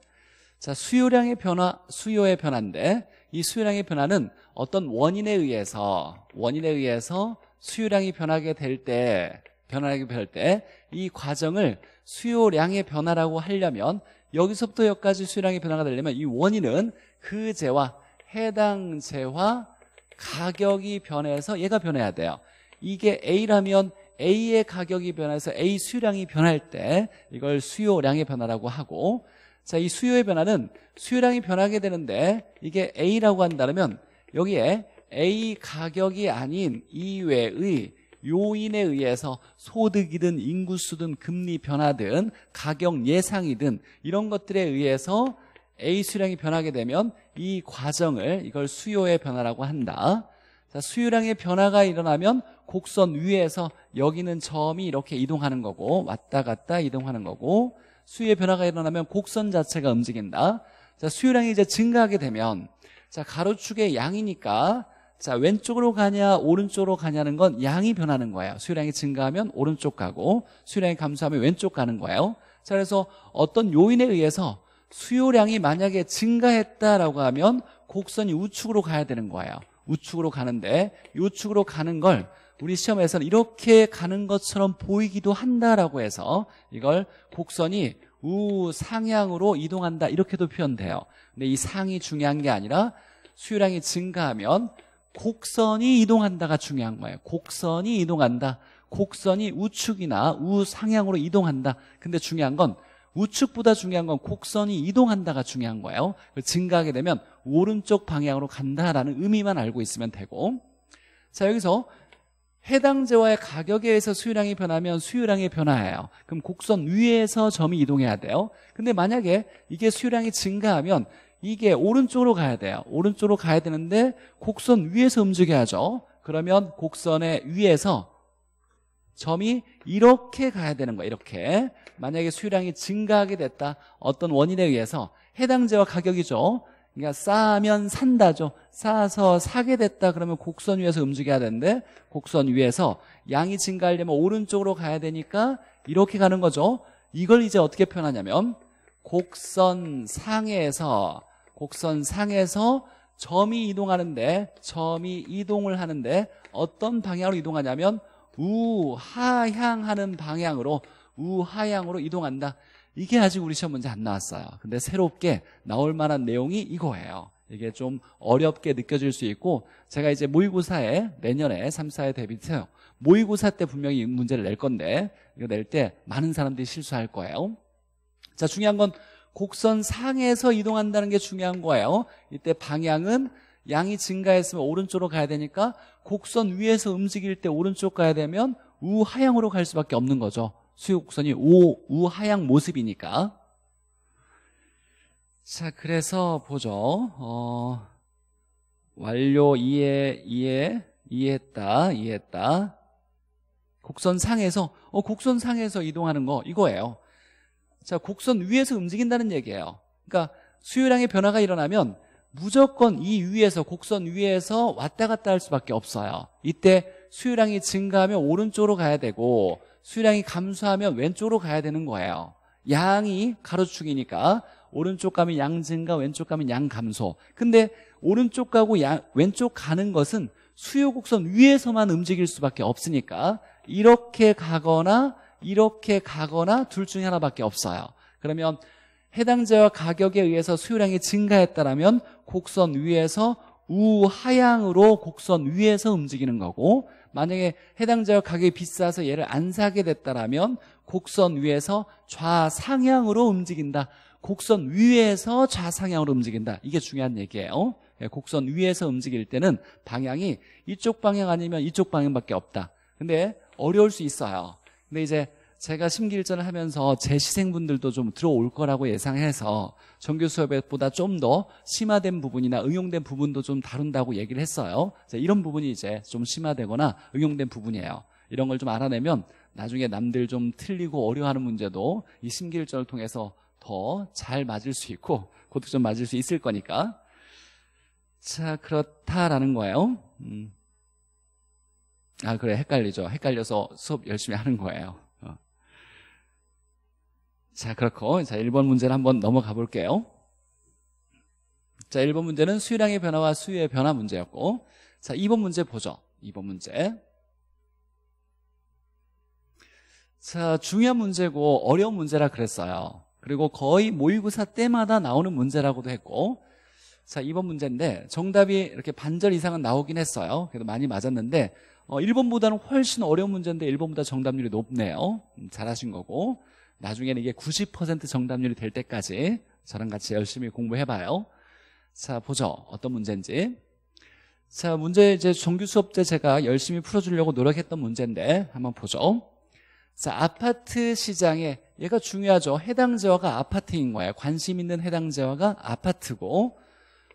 자, 수요량의 변화, 수요의 변화인데 이 수요량의 변화는 어떤 원인에 의해서 원인에 의해서 수요량이 변하게 될 때 변하게 될 때 이 과정을 수요량의 변화라고 하려면 여기서부터 여기까지 수요량의 변화가 되려면 이 원인은 그 재와 해당 재와 가격이 변해서 얘가 변해야 돼요 이게 A라면 A의 가격이 변해서 A 수요량이 변할 때 이걸 수요량의 변화라고 하고 자, 이 수요의 변화는 수요량이 변하게 되는데 이게 A라고 한다면 여기에 A 가격이 아닌 이외의 요인에 의해서 소득이든 인구수든 금리 변화든 가격 예상이든 이런 것들에 의해서 A 수량이 변하게 되면 이 과정을 이걸 수요의 변화라고 한다. 자, 수요량의 변화가 일어나면 곡선 위에서 여기는 점이 이렇게 이동하는 거고 왔다 갔다 이동하는 거고 수요의 변화가 일어나면 곡선 자체가 움직인다. 자, 수요량이 이제 증가하게 되면 자, 가로축의 양이니까 자, 왼쪽으로 가냐 오른쪽으로 가냐는 건 양이 변하는 거예요. 수요량이 증가하면 오른쪽 가고 수요량이 감소하면 왼쪽 가는 거예요. 자, 그래서 어떤 요인에 의해서 수요량이 만약에 증가했다라고 하면 곡선이 우측으로 가야 되는 거예요 우측으로 가는데 우측으로 가는 걸 우리 시험에서는 이렇게 가는 것처럼 보이기도 한다라고 해서 이걸 곡선이 우상향으로 이동한다 이렇게도 표현돼요 근데 이 상이 중요한 게 아니라 수요량이 증가하면 곡선이 이동한다가 중요한 거예요 곡선이 이동한다 곡선이 우측이나 우상향으로 이동한다 근데 중요한 건 우측보다 중요한 건 곡선이 이동한다가 중요한 거예요 증가하게 되면 오른쪽 방향으로 간다라는 의미만 알고 있으면 되고 자 여기서 해당재와의 가격에 의해서 수요량이 변하면 수요량이 변화해요 그럼 곡선 위에서 점이 이동해야 돼요 근데 만약에 이게 수요량이 증가하면 이게 오른쪽으로 가야 돼요 오른쪽으로 가야 되는데 곡선 위에서 움직여야죠 그러면 곡선의 위에서 점이 이렇게 가야 되는 거야 이렇게 만약에 수요량이 증가하게 됐다 어떤 원인에 의해서 해당재와 가격이죠 그러니까 싸면 산다죠 싸서 사게 됐다 그러면 곡선 위에서 움직여야 되는데 곡선 위에서 양이 증가하려면 오른쪽으로 가야 되니까 이렇게 가는 거죠 이걸 이제 어떻게 표현하냐면 곡선 상에서 곡선 상에서 점이 이동하는데 점이 이동을 하는데 어떤 방향으로 이동하냐면 우하향하는 방향으로 우하향으로 이동한다. 이게 아직 우리 시험 문제 안 나왔어요. 근데 새롭게 나올 만한 내용이 이거예요. 이게 좀 어렵게 느껴질 수 있고 제가 이제 모의고사에 내년에 3, 4에 대비해요 모의고사 때 분명히 문제를 낼 건데 이거 낼 때 많은 사람들이 실수할 거예요. 자 중요한 건 곡선 상에서 이동한다는 게 중요한 거예요. 이때 방향은 양이 증가했으면 오른쪽으로 가야 되니까 곡선 위에서 움직일 때 오른쪽 가야 되면 우하향으로 갈 수밖에 없는 거죠 수요곡선이 우하향 모습이니까 자 그래서 보죠 어, 완료 이해 이해 이해했다 이해했다 곡선 상에서 어, 곡선 상에서 이동하는 거 이거예요 자 곡선 위에서 움직인다는 얘기예요 그러니까 수요량의 변화가 일어나면 무조건 이 위에서 곡선 위에서 왔다 갔다 할 수밖에 없어요 이때 수요량이 증가하면 오른쪽으로 가야 되고 수요량이 감소하면 왼쪽으로 가야 되는 거예요 양이 가로축이니까 오른쪽 가면 양 증가 왼쪽 가면 양 감소 근데 오른쪽 가고 양, 왼쪽 가는 것은 수요 곡선 위에서만 움직일 수밖에 없으니까 이렇게 가거나 이렇게 가거나 둘 중에 하나밖에 없어요 그러면 해당자와 가격에 의해서 수요량이 증가했다라면 곡선 위에서 우하향으로 곡선 위에서 움직이는 거고 만약에 해당자와 가격이 비싸서 얘를 안 사게 됐다라면 곡선 위에서 좌상향으로 움직인다. 곡선 위에서 좌상향으로 움직인다. 이게 중요한 얘기예요. 예, 곡선 위에서 움직일 때는 방향이 이쪽 방향 아니면 이쪽 방향밖에 없다. 근데 어려울 수 있어요. 근데 이제 제가 심기일전을 하면서 재시생분들도 좀 들어올 거라고 예상해서 정규 수업보다 좀 더 심화된 부분이나 응용된 부분도 좀 다룬다고 얘기를 했어요. 이런 부분이 이제 좀 심화되거나 응용된 부분이에요. 이런 걸 좀 알아내면 나중에 남들 좀 틀리고 어려워하는 문제도 이 심기일전을 통해서 더 잘 맞을 수 있고 그것도 좀 맞을 수 있을 거니까 자 그렇다라는 거예요. 음. 아 그래 헷갈리죠. 헷갈려서 수업 열심히 하는 거예요. 자, 그렇고 자, 1번 문제를 한번 넘어가 볼게요. 자, 1번 문제는 수요량의 변화와 수요의 변화 문제였고 자, 2번 문제 보죠. 2번 문제. 자, 중요한 문제고 어려운 문제라 그랬어요. 그리고 거의 모의고사 때마다 나오는 문제라고도 했고 자, 2번 문제인데 정답이 이렇게 반절 이상은 나오긴 했어요. 그래도 많이 맞았는데 어, 1번보다는 훨씬 어려운 문제인데 1번보다 정답률이 높네요. 음, 잘하신 거고 나중에는 이게 90% 정답률이 될 때까지 저랑 같이 열심히 공부해봐요. 자, 보죠. 어떤 문제인지. 자, 문제 이제 정규 수업 때 제가 열심히 풀어주려고 노력했던 문제인데 한번 보죠. 자, 아파트 시장에 얘가 중요하죠. 해당 지역가 아파트인 거예요. 관심 있는 해당 지역가 아파트고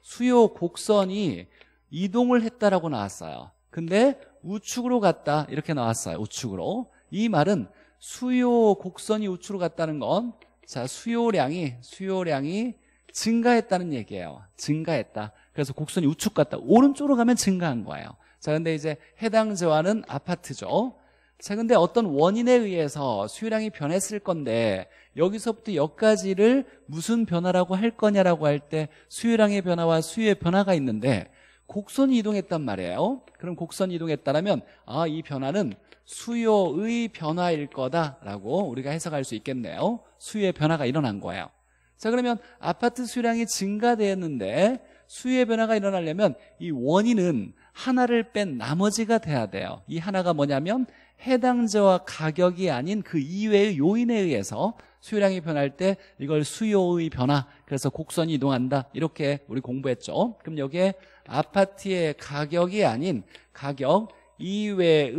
수요 곡선이 이동을 했다라고 나왔어요. 근데 우측으로 갔다 이렇게 나왔어요. 우측으로. 이 말은 수요 곡선이 우측으로 갔다는 건 자, 수요량이 수요량이 증가했다는 얘기예요. 증가했다. 그래서 곡선이 우측 갔다. 오른쪽으로 가면 증가한 거예요. 자, 근데 이제 해당 재화는 아파트죠. 자, 근데 어떤 원인에 의해서 수요량이 변했을 건데 여기서부터 여기까지를 무슨 변화라고 할 거냐라고 할 때 수요량의 변화와 수요의 변화가 있는데 곡선이 이동했단 말이에요. 그럼 곡선이 이동했다라면 아, 이 변화는 수요의 변화일 거다라고 우리가 해석할 수 있겠네요. 수요의 변화가 일어난 거예요. 자 그러면 아파트 수량이 증가되었는데 수요의 변화가 일어나려면 이 원인은 하나를 뺀 나머지가 돼야 돼요. 이 하나가 뭐냐면 해당자와 가격이 아닌 그 이외의 요인에 의해서 수요량이 변할 때 이걸 수요의 변화 그래서 곡선이 이동한다 이렇게 우리 공부했죠 그럼 여기에 아파트의 가격이 아닌 가격 이외의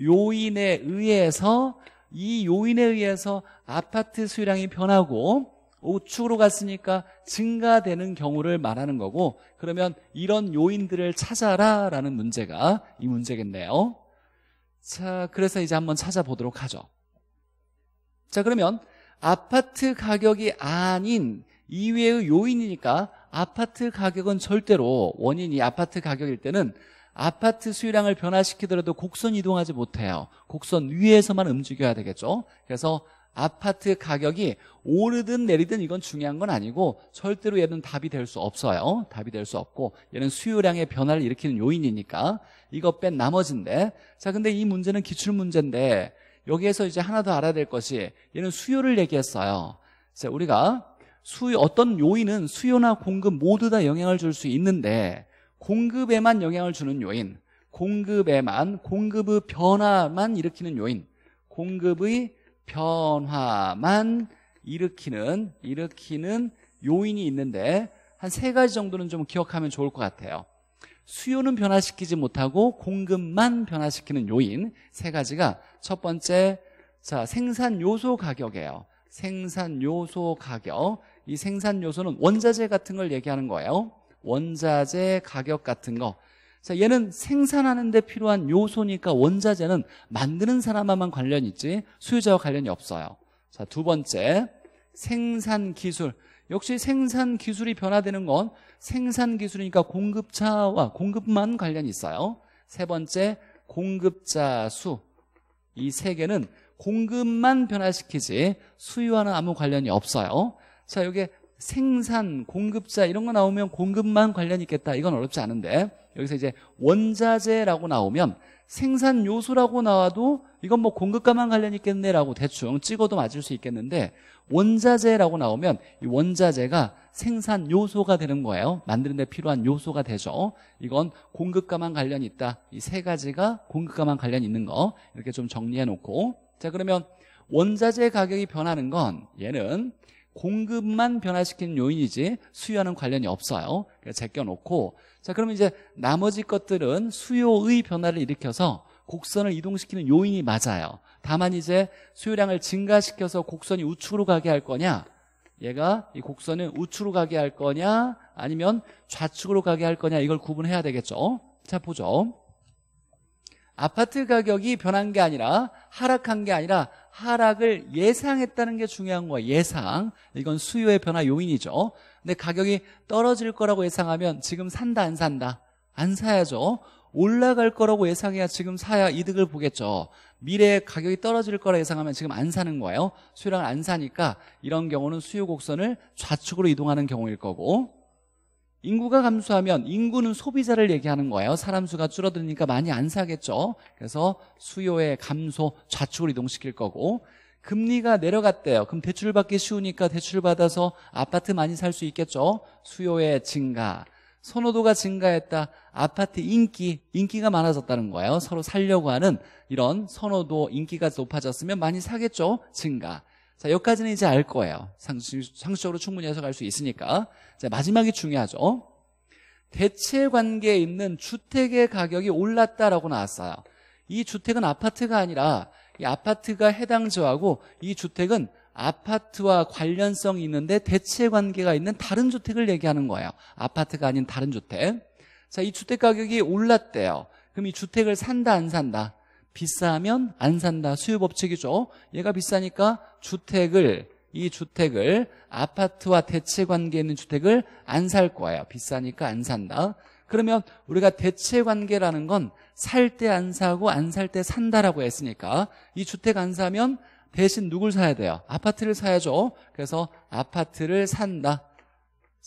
요인에 의해서 이 요인에 의해서 아파트 수량이 변하고 우측으로 갔으니까 증가되는 경우를 말하는 거고 그러면 이런 요인들을 찾아라 라는 문제가 이 문제겠네요 자 그래서 이제 한번 찾아보도록 하죠 자 그러면 아파트 가격이 아닌 이외의 요인이니까 아파트 가격은 절대로 원인이 아파트 가격일 때는 아파트 수요량을 변화시키더라도 곡선 이동하지 못해요. 곡선 위에서만 움직여야 되겠죠. 그래서 아파트 가격이 오르든 내리든 이건 중요한 건 아니고 절대로 얘는 답이 될 수 없어요. 답이 될 수 없고 얘는 수요량의 변화를 일으키는 요인이니까 이거 뺀 나머지인데 자 근데 이 문제는 기출 문제인데 여기에서 이제 하나 더 알아야 될 것이 얘는 수요를 얘기했어요. 자 우리가 수요 어떤 요인은 수요나 공급 모두 다 영향을 줄 수 있는데 공급에만 영향을 주는 요인 공급에만 공급의 변화만 일으키는 요인 공급의 변화만 일으키는 일으키는 요인이 있는데 한 세 가지 정도는 좀 기억하면 좋을 것 같아요 수요는 변화시키지 못하고 공급만 변화시키는 요인 세 가지가 첫 번째 자 생산 요소 가격이에요 생산 요소 가격 이 생산 요소는 원자재 같은 걸 얘기하는 거예요 원자재 가격 같은 거 자, 얘는 생산하는 데 필요한 요소니까 원자재는 만드는 사람만 관련 있지 수요자와 관련이 없어요 자, 두 번째 생산 기술 역시 생산 기술이 변화되는 건 생산 기술이니까 공급차와 공급만 관련이 있어요 세 번째 공급자 수이 세 개는 공급만 변화시키지 수요와는 아무 관련이 없어요 자여기 생산, 공급자 이런 거 나오면 공급만 관련 있겠다 이건 어렵지 않은데 여기서 이제 원자재라고 나오면 생산 요소라고 나와도 이건 뭐공급과만 관련 있겠네라고 대충 찍어도 맞을 수 있겠는데 원자재라고 나오면 이 원자재가 생산 요소가 되는 거예요 만드는 데 필요한 요소가 되죠 이건 공급과만 관련 있다 이 세 가지가 공급과만 관련 있는 거 이렇게 좀 정리해 놓고 자 그러면 원자재 가격이 변하는 건 얘는 공급만 변화시키는 요인이지 수요와는 관련이 없어요 그러니까 제껴놓고 자 그러면 이제 나머지 것들은 수요의 변화를 일으켜서 곡선을 이동시키는 요인이 맞아요 다만 이제 수요량을 증가시켜서 곡선이 우측으로 가게 할 거냐 얘가 이 곡선을 우측으로 가게 할 거냐 아니면 좌측으로 가게 할 거냐 이걸 구분해야 되겠죠 자 보죠 아파트 가격이 변한 게 아니라 하락한 게 아니라 하락을 예상했다는 게 중요한 거예요 예상 이건 수요의 변화 요인이죠 근데 가격이 떨어질 거라고 예상하면 지금 산다 안 산다 안 사야죠 올라갈 거라고 예상해야 지금 사야 이득을 보겠죠 미래에 가격이 떨어질 거라 예상하면 지금 안 사는 거예요 수요량을 안 사니까 이런 경우는 수요 곡선을 좌측으로 이동하는 경우일 거고 인구가 감소하면 인구는 소비자를 얘기하는 거예요 사람 수가 줄어드니까 많이 안 사겠죠 그래서 수요의 감소 좌측으로 이동시킬 거고 금리가 내려갔대요 그럼 대출받기 쉬우니까 대출받아서 아파트 많이 살 수 있겠죠 수요의 증가 선호도가 증가했다 아파트 인기 인기가 많아졌다는 거예요 서로 살려고 하는 이런 선호도 인기가 높아졌으면 많이 사겠죠 증가 자, 여기까지는 이제 알 거예요. 상식적으로 충분히 해석할 수 있으니까. 자, 마지막이 중요하죠. 대체 관계에 있는 주택의 가격이 올랐다라고 나왔어요. 이 주택은 아파트가 아니라 이 아파트가 해당 지하고 이 주택은 아파트와 관련성이 있는데 대체 관계가 있는 다른 주택을 얘기하는 거예요. 아파트가 아닌 다른 주택. 자, 이 주택 가격이 올랐대요. 그럼 이 주택을 산다 안 산다? 비싸면 안 산다. 수요 법칙이죠. 얘가 비싸니까 주택을 이 주택을 아파트와 대체 관계 에 있는 주택을 안 살거예요 비싸니까 안 산다. 그러면 우리가 대체 관계라는 건 살 때 안 사고 안 살 때 산다라고 했으니까 이 주택 안 사면 대신 누굴 사야 돼요? 아파트를 사야죠. 그래서 아파트를 산다.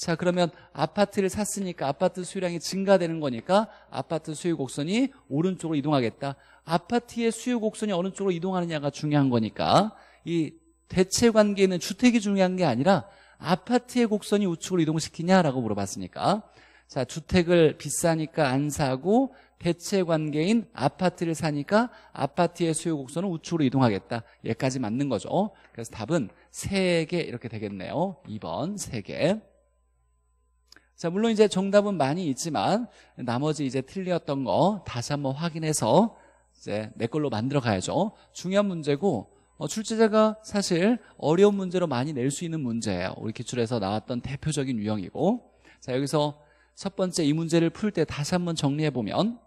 자 그러면 아파트를 샀으니까 아파트 수요량이 증가되는 거니까 아파트 수요 곡선이 오른쪽으로 이동하겠다 아파트의 수요 곡선이 어느 쪽으로 이동하느냐가 중요한 거니까 이 대체 관계는 주택이 중요한 게 아니라 아파트의 곡선이 우측으로 이동시키냐라고 물어봤으니까 자 주택을 비싸니까 안 사고 대체 관계인 아파트를 사니까 아파트의 수요 곡선은 우측으로 이동하겠다 얘까지 맞는 거죠 그래서 답은 세 개 이렇게 되겠네요 2번 세개 자, 물론 이제 정답은 많이 있지만 나머지 이제 틀렸던 거 다시 한번 확인해서 이제 내 걸로 만들어 가야죠. 중요한 문제고 어, 출제자가 사실 어려운 문제로 많이 낼 수 있는 문제예요. 우리 기출에서 나왔던 대표적인 유형이고 자, 여기서 첫 번째 이 문제를 풀 때 다시 한번 정리해 보면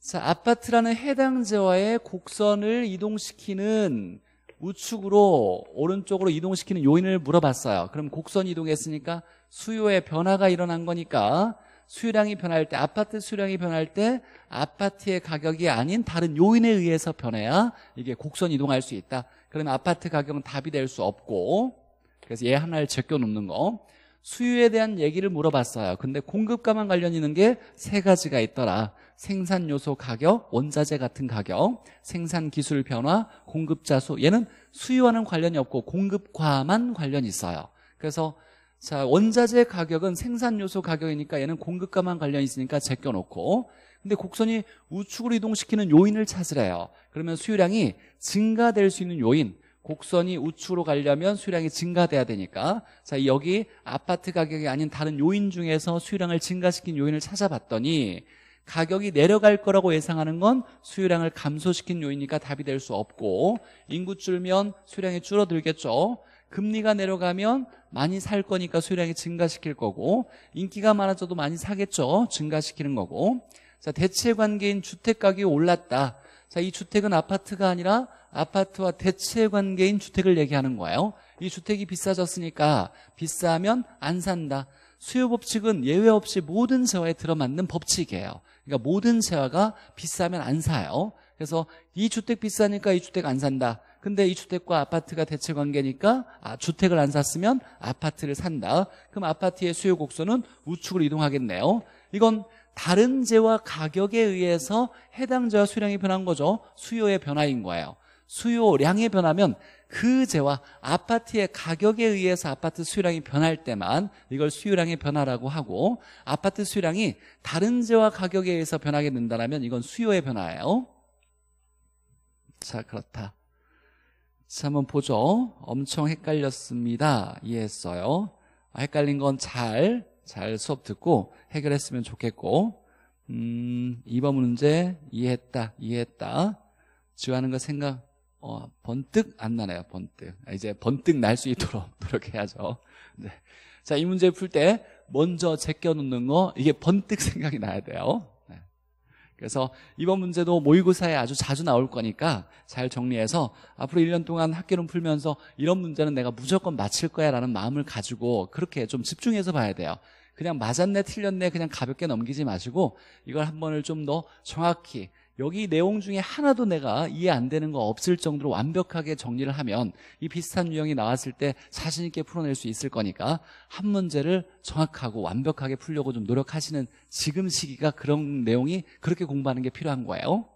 자, 아파트라는 해당 재화의 곡선을 이동시키는 우측으로 오른쪽으로 이동시키는 요인을 물어봤어요. 그럼 곡선 이동했으니까 수요의 변화가 일어난 거니까 수요량이 변할 때 아파트 수요량이 변할 때 아파트의 가격이 아닌 다른 요인에 의해서 변해야 이게 곡선 이동할 수 있다. 그러면 아파트 가격은 답이 될 수 없고 그래서 얘 하나를 제껴놓는 거. 수요에 대한 얘기를 물어봤어요. 근데 공급가만 관련 있는 게 세 가지가 있더라. 생산 요소 가격, 원자재 같은 가격, 생산 기술 변화, 공급자 수. 얘는 수요와는 관련이 없고 공급과만 관련이 있어요. 그래서 자, 원자재 가격은 생산 요소 가격이니까 얘는 공급과만 관련이 있으니까 제껴 놓고 근데 곡선이 우측으로 이동시키는 요인을 찾으래요. 그러면 수요량이 증가될 수 있는 요인, 곡선이 우측으로 가려면 수량이 증가돼야 되니까 자 여기 아파트 가격이 아닌 다른 요인 중에서 수량을 증가시킨 요인을 찾아봤더니 가격이 내려갈 거라고 예상하는 건 수요량을 감소시킨 요인이니까 답이 될 수 없고 인구 줄면 수량이 줄어들겠죠 금리가 내려가면 많이 살 거니까 수량이 증가시킬 거고 인기가 많아져도 많이 사겠죠 증가시키는 거고 자 대체 관계인 주택 가격이 올랐다 자 이 주택은 아파트가 아니라 아파트와 대체 관계인 주택을 얘기하는 거예요. 이 주택이 비싸졌으니까 비싸면 안 산다. 수요 법칙은 예외 없이 모든 재화에 들어맞는 법칙이에요. 그러니까 모든 재화가 비싸면 안 사요. 그래서 이 주택 비싸니까 이 주택 안 산다. 근데 이 주택과 아파트가 대체 관계니까 아, 주택을 안 샀으면 아파트를 산다. 그럼 아파트의 수요 곡선은 우측으로 이동하겠네요. 이건 다른 재화 가격에 의해서 해당 재화 수량이 변한 거죠. 수요의 변화인 거예요. 수요량이 변하면 그재화 아파트의 가격에 의해서 아파트 수요량이 변할 때만 이걸 수요량의 변화라고 하고 아파트 수요량이 다른 재화 가격에 의해서 변하게 된다면 이건 수요의 변화예요 자 그렇다 자 한번 보죠 엄청 헷갈렸습니다 이해했어요 아, 헷갈린 건 잘 잘 수업 듣고 해결했으면 좋겠고 음, 2번 문제 이해했다 이해했다 지우하는 거 생각 어, 번뜩 안 나네요. 번뜩. 이제 번뜩 날 수 있도록 노력해야죠. 네. 자, 이 문제 풀 때 먼저 제껴 놓는 거 이게 번뜩 생각이 나야 돼요. 네. 그래서 이번 문제도 모의고사에 아주 자주 나올 거니까 잘 정리해서 앞으로 1년 동안 학교를 풀면서 이런 문제는 내가 무조건 맞힐 거야 라는 마음을 가지고 그렇게 좀 집중해서 봐야 돼요. 그냥 맞았네 틀렸네 그냥 가볍게 넘기지 마시고 이걸 한 번을 좀 더 정확히 여기 내용 중에 하나도 내가 이해 안 되는 거 없을 정도로 완벽하게 정리를 하면 이 비슷한 유형이 나왔을 때 자신 있게 풀어낼 수 있을 거니까 한 문제를 정확하고 완벽하게 풀려고 좀 노력하시는 지금 시기가 그런 내용이 그렇게 공부하는 게 필요한 거예요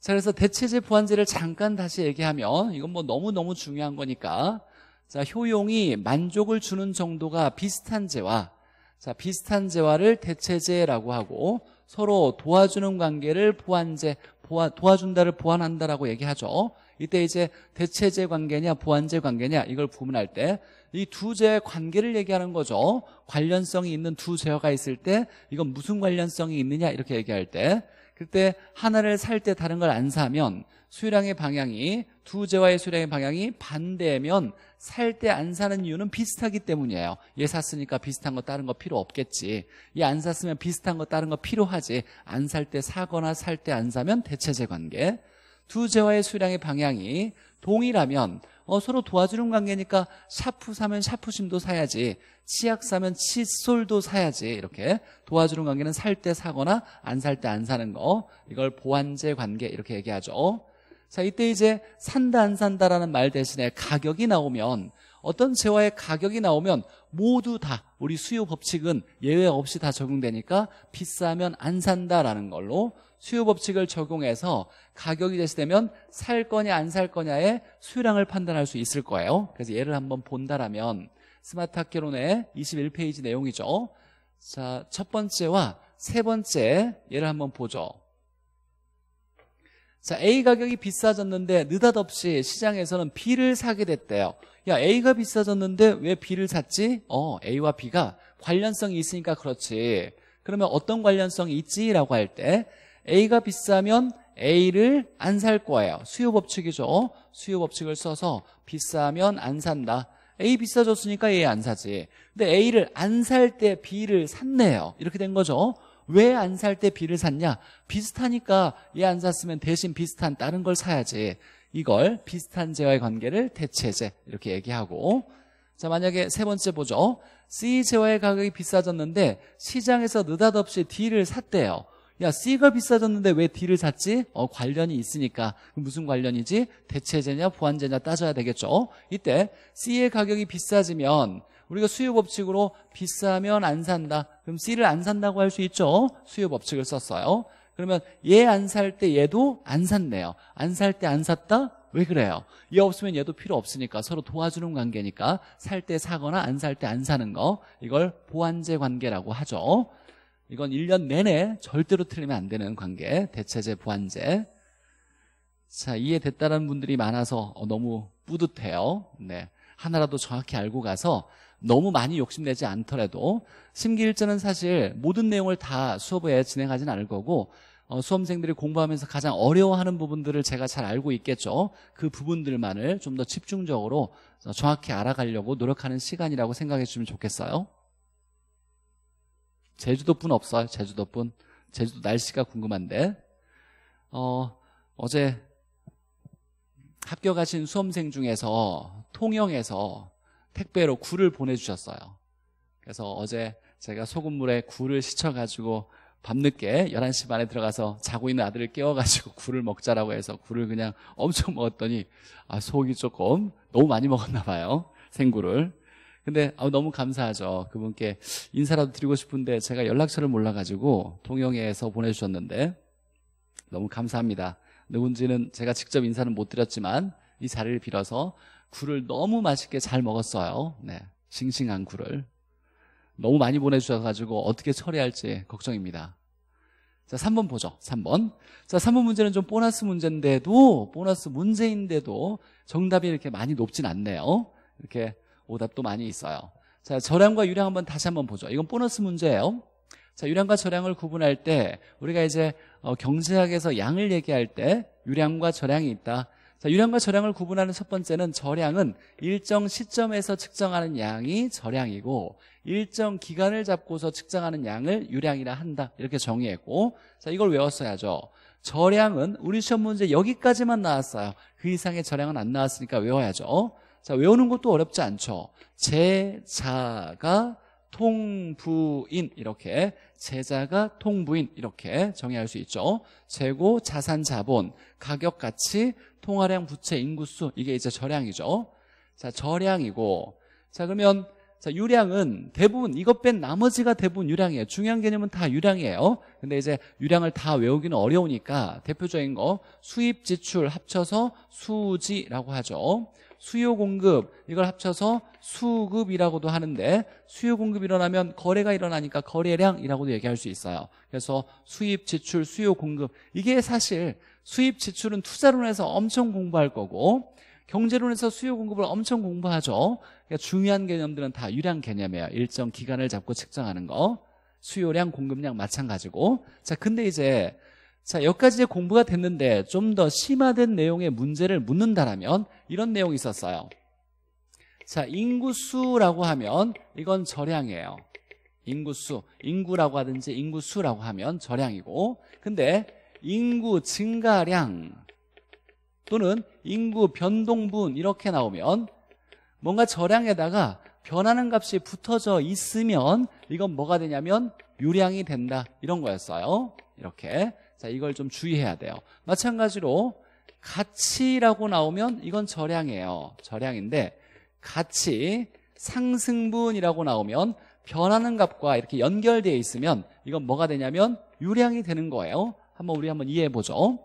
자 그래서 대체제 보완제를 잠깐 다시 얘기하면 이건 뭐 너무너무 중요한 거니까 자 효용이 만족을 주는 정도가 비슷한 재화자 비슷한 재화를 대체제라고 하고 서로 도와주는 관계를 보완제, 보아, 도와준다를 보완한다라고 얘기하죠. 이때 이제 대체제 관계냐 보완제 관계냐 이걸 구분할 때 이 두 제의 관계를 얘기하는 거죠. 관련성이 있는 두 제어가 있을 때 이건 무슨 관련성이 있느냐 이렇게 얘기할 때 그때 하나를 살 때 다른 걸 안 사면 수량의 방향이 두 재화의 수량의 방향이 반대면 살 때 안 사는 이유는 비슷하기 때문이에요 얘 샀으니까 비슷한 거 다른 거 필요 없겠지 얘 안 샀으면 비슷한 거 다른 거 필요하지 안 살 때 사거나 살 때 안 사면 대체재 관계 두 재화의 수량의 방향이 동일하면 어, 서로 도와주는 관계니까 샤프 사면 샤프심도 사야지 치약 사면 칫솔도 사야지 이렇게 도와주는 관계는 살 때 사거나 안 살 때 안 사는 거 이걸 보완제 관계 이렇게 얘기하죠 자, 이때 이제 산다 안 산다라는 말 대신에 가격이 나오면 어떤 재화의 가격이 나오면 모두 다 우리 수요 법칙은 예외 없이 다 적용되니까 비싸면 안 산다라는 걸로 수요 법칙을 적용해서 가격이 제시되면 살 거냐 안 살 거냐의 수요량을 판단할 수 있을 거예요. 그래서 예를 한번 본다라면 스마트 학교론의 21페이지 내용이죠. 자, 첫 번째와 세 번째 예를 한번 보죠. 자, A 가격이 비싸졌는데 느닷없이 시장에서는 B를 사게 됐대요. 야, A가 비싸졌는데 왜 B를 샀지? 어, A와 B가 관련성이 있으니까 그렇지. 그러면 어떤 관련성이 있지라고 할 때 A가 비싸면 A를 안 살 거예요. 수요 법칙이죠. 수요 법칙을 써서 비싸면 안 산다. A 비싸졌으니까 A 안 사지. 근데 A를 안 살 때 B를 샀네요. 이렇게 된 거죠. 왜안살때 B를 샀냐? 비슷하니까 얘 안 샀으면 대신 비슷한 다른 걸 사야지. 이걸 비슷한 재화의 관계를 대체재 이렇게 얘기하고 자 만약에 세 번째 보죠. C 재화의 가격이 비싸졌는데 시장에서 느닷없이 D를 샀대요. 야 C가 비싸졌는데 왜 D를 샀지? 어, 관련이 있으니까 무슨 관련이지? 대체재냐보완재냐 따져야 되겠죠 이때 C의 가격이 비싸지면 우리가 수요 법칙으로 비싸면 안 산다. 그럼 C를 안 산다고 할 수 있죠. 수요 법칙을 썼어요. 그러면 얘 안 살 때 얘도 안 샀네요. 안 살 때 안 샀다? 왜 그래요? 얘 없으면 얘도 필요 없으니까 서로 도와주는 관계니까 살 때 사거나 안 살 때 안 사는 거 이걸 보완제 관계라고 하죠. 이건 1년 내내 절대로 틀리면 안 되는 관계 대체제 보완제 자 이해됐다는 분들이 많아서 어, 너무 뿌듯해요 네 하나라도 정확히 알고 가서 너무 많이 욕심내지 않더라도 심기일전은 사실 모든 내용을 다 수업에 진행하진 않을 거고 어, 수험생들이 공부하면서 가장 어려워하는 부분들을 제가 잘 알고 있겠죠 그 부분들만을 좀 더 집중적으로 정확히 알아가려고 노력하는 시간이라고 생각해 주시면 좋겠어요 제주도뿐 없어요 제주도뿐 제주도 날씨가 궁금한데 어, 어제 합격하신 수험생 중에서 통영에서 택배로 굴을 보내주셨어요. 그래서 어제 제가 소금물에 굴을 시쳐가지고 밤늦게 11시 반에 들어가서 자고 있는 아들을 깨워가지고 굴을 먹자라고 해서 굴을 그냥 엄청 먹었더니 아, 속이 조금 너무 많이 먹었나 봐요. 생굴을. 근데 아, 너무 감사하죠. 그분께 인사라도 드리고 싶은데 제가 연락처를 몰라가지고 통영에서 보내주셨는데 너무 감사합니다. 누군지는 제가 직접 인사는 못 드렸지만 이 자리를 빌어서 굴을 너무 맛있게 잘 먹었어요. 네. 싱싱한 굴을. 너무 많이 보내주셔가지고 어떻게 처리할지 걱정입니다. 자, 3번 보죠. 3번. 자, 3번 문제는 좀 보너스 문제인데도, 보너스 문제인데도 정답이 이렇게 많이 높진 않네요. 이렇게 오답도 많이 있어요. 자, 저량과 유량 한번 다시 한번 보죠. 이건 보너스 문제예요. 자, 유량과 저량을 구분할 때 우리가 이제 어, 경제학에서 양을 얘기할 때 유량과 저량이 있다. 자, 유량과 저량을 구분하는 첫 번째는 저량은 일정 시점에서 측정하는 양이 저량이고 일정 기간을 잡고서 측정하는 양을 유량이라 한다 이렇게 정의했고 자 이걸 외웠어야죠 저량은 우리 시험 문제 여기까지만 나왔어요 그 이상의 저량은 안 나왔으니까 외워야죠 자 외우는 것도 어렵지 않죠 제자가 통부인 이렇게 제자가 통부인 이렇게 정의할 수 있죠 재고, 자산, 자본, 가격, 가치, 통화량, 부채, 인구수 이게 이제 절량이죠자절량이고자 그러면 자 유량은 대부분 이것 뺀 나머지가 대부분 유량이에요 중요한 개념은 다 유량이에요 근데 이제 유량을 다 외우기는 어려우니까 대표적인 거 수입 지출 합쳐서 수지라고 하죠 수요 공급 이걸 합쳐서 수급이라고도 하는데 수요 공급 이 일어나면 거래가 일어나니까 거래량이라고도 얘기할 수 있어요 그래서 수입 지출 수요 공급 이게 사실 수입 지출은 투자론에서 엄청 공부할 거고 경제론에서 수요 공급을 엄청 공부하죠 그러니까 중요한 개념들은 다 유량 개념이에요 일정 기간을 잡고 측정하는 거 수요량 공급량 마찬가지고 자 근데 이제 자, 여기까지 공부가 됐는데 좀 더 심화된 내용의 문제를 묻는다라면 이런 내용이 있었어요. 자, 인구수라고 하면 이건 절량이에요. 인구수, 인구라고 하든지 인구수라고 하면 절량이고 근데 인구 증가량 또는 인구 변동분 이렇게 나오면 뭔가 절량에다가 변하는 값이 붙어져 있으면 이건 뭐가 되냐면 유량이 된다 이런 거였어요 이렇게 자, 이걸 좀 주의해야 돼요. 마찬가지로 가치라고 나오면 이건 절량이에요. 절량인데 가치 상승분이라고 나오면 변하는 값과 이렇게 연결되어 있으면 이건 뭐가 되냐면 유량이 되는 거예요. 한번 우리 한번 이해해 보죠.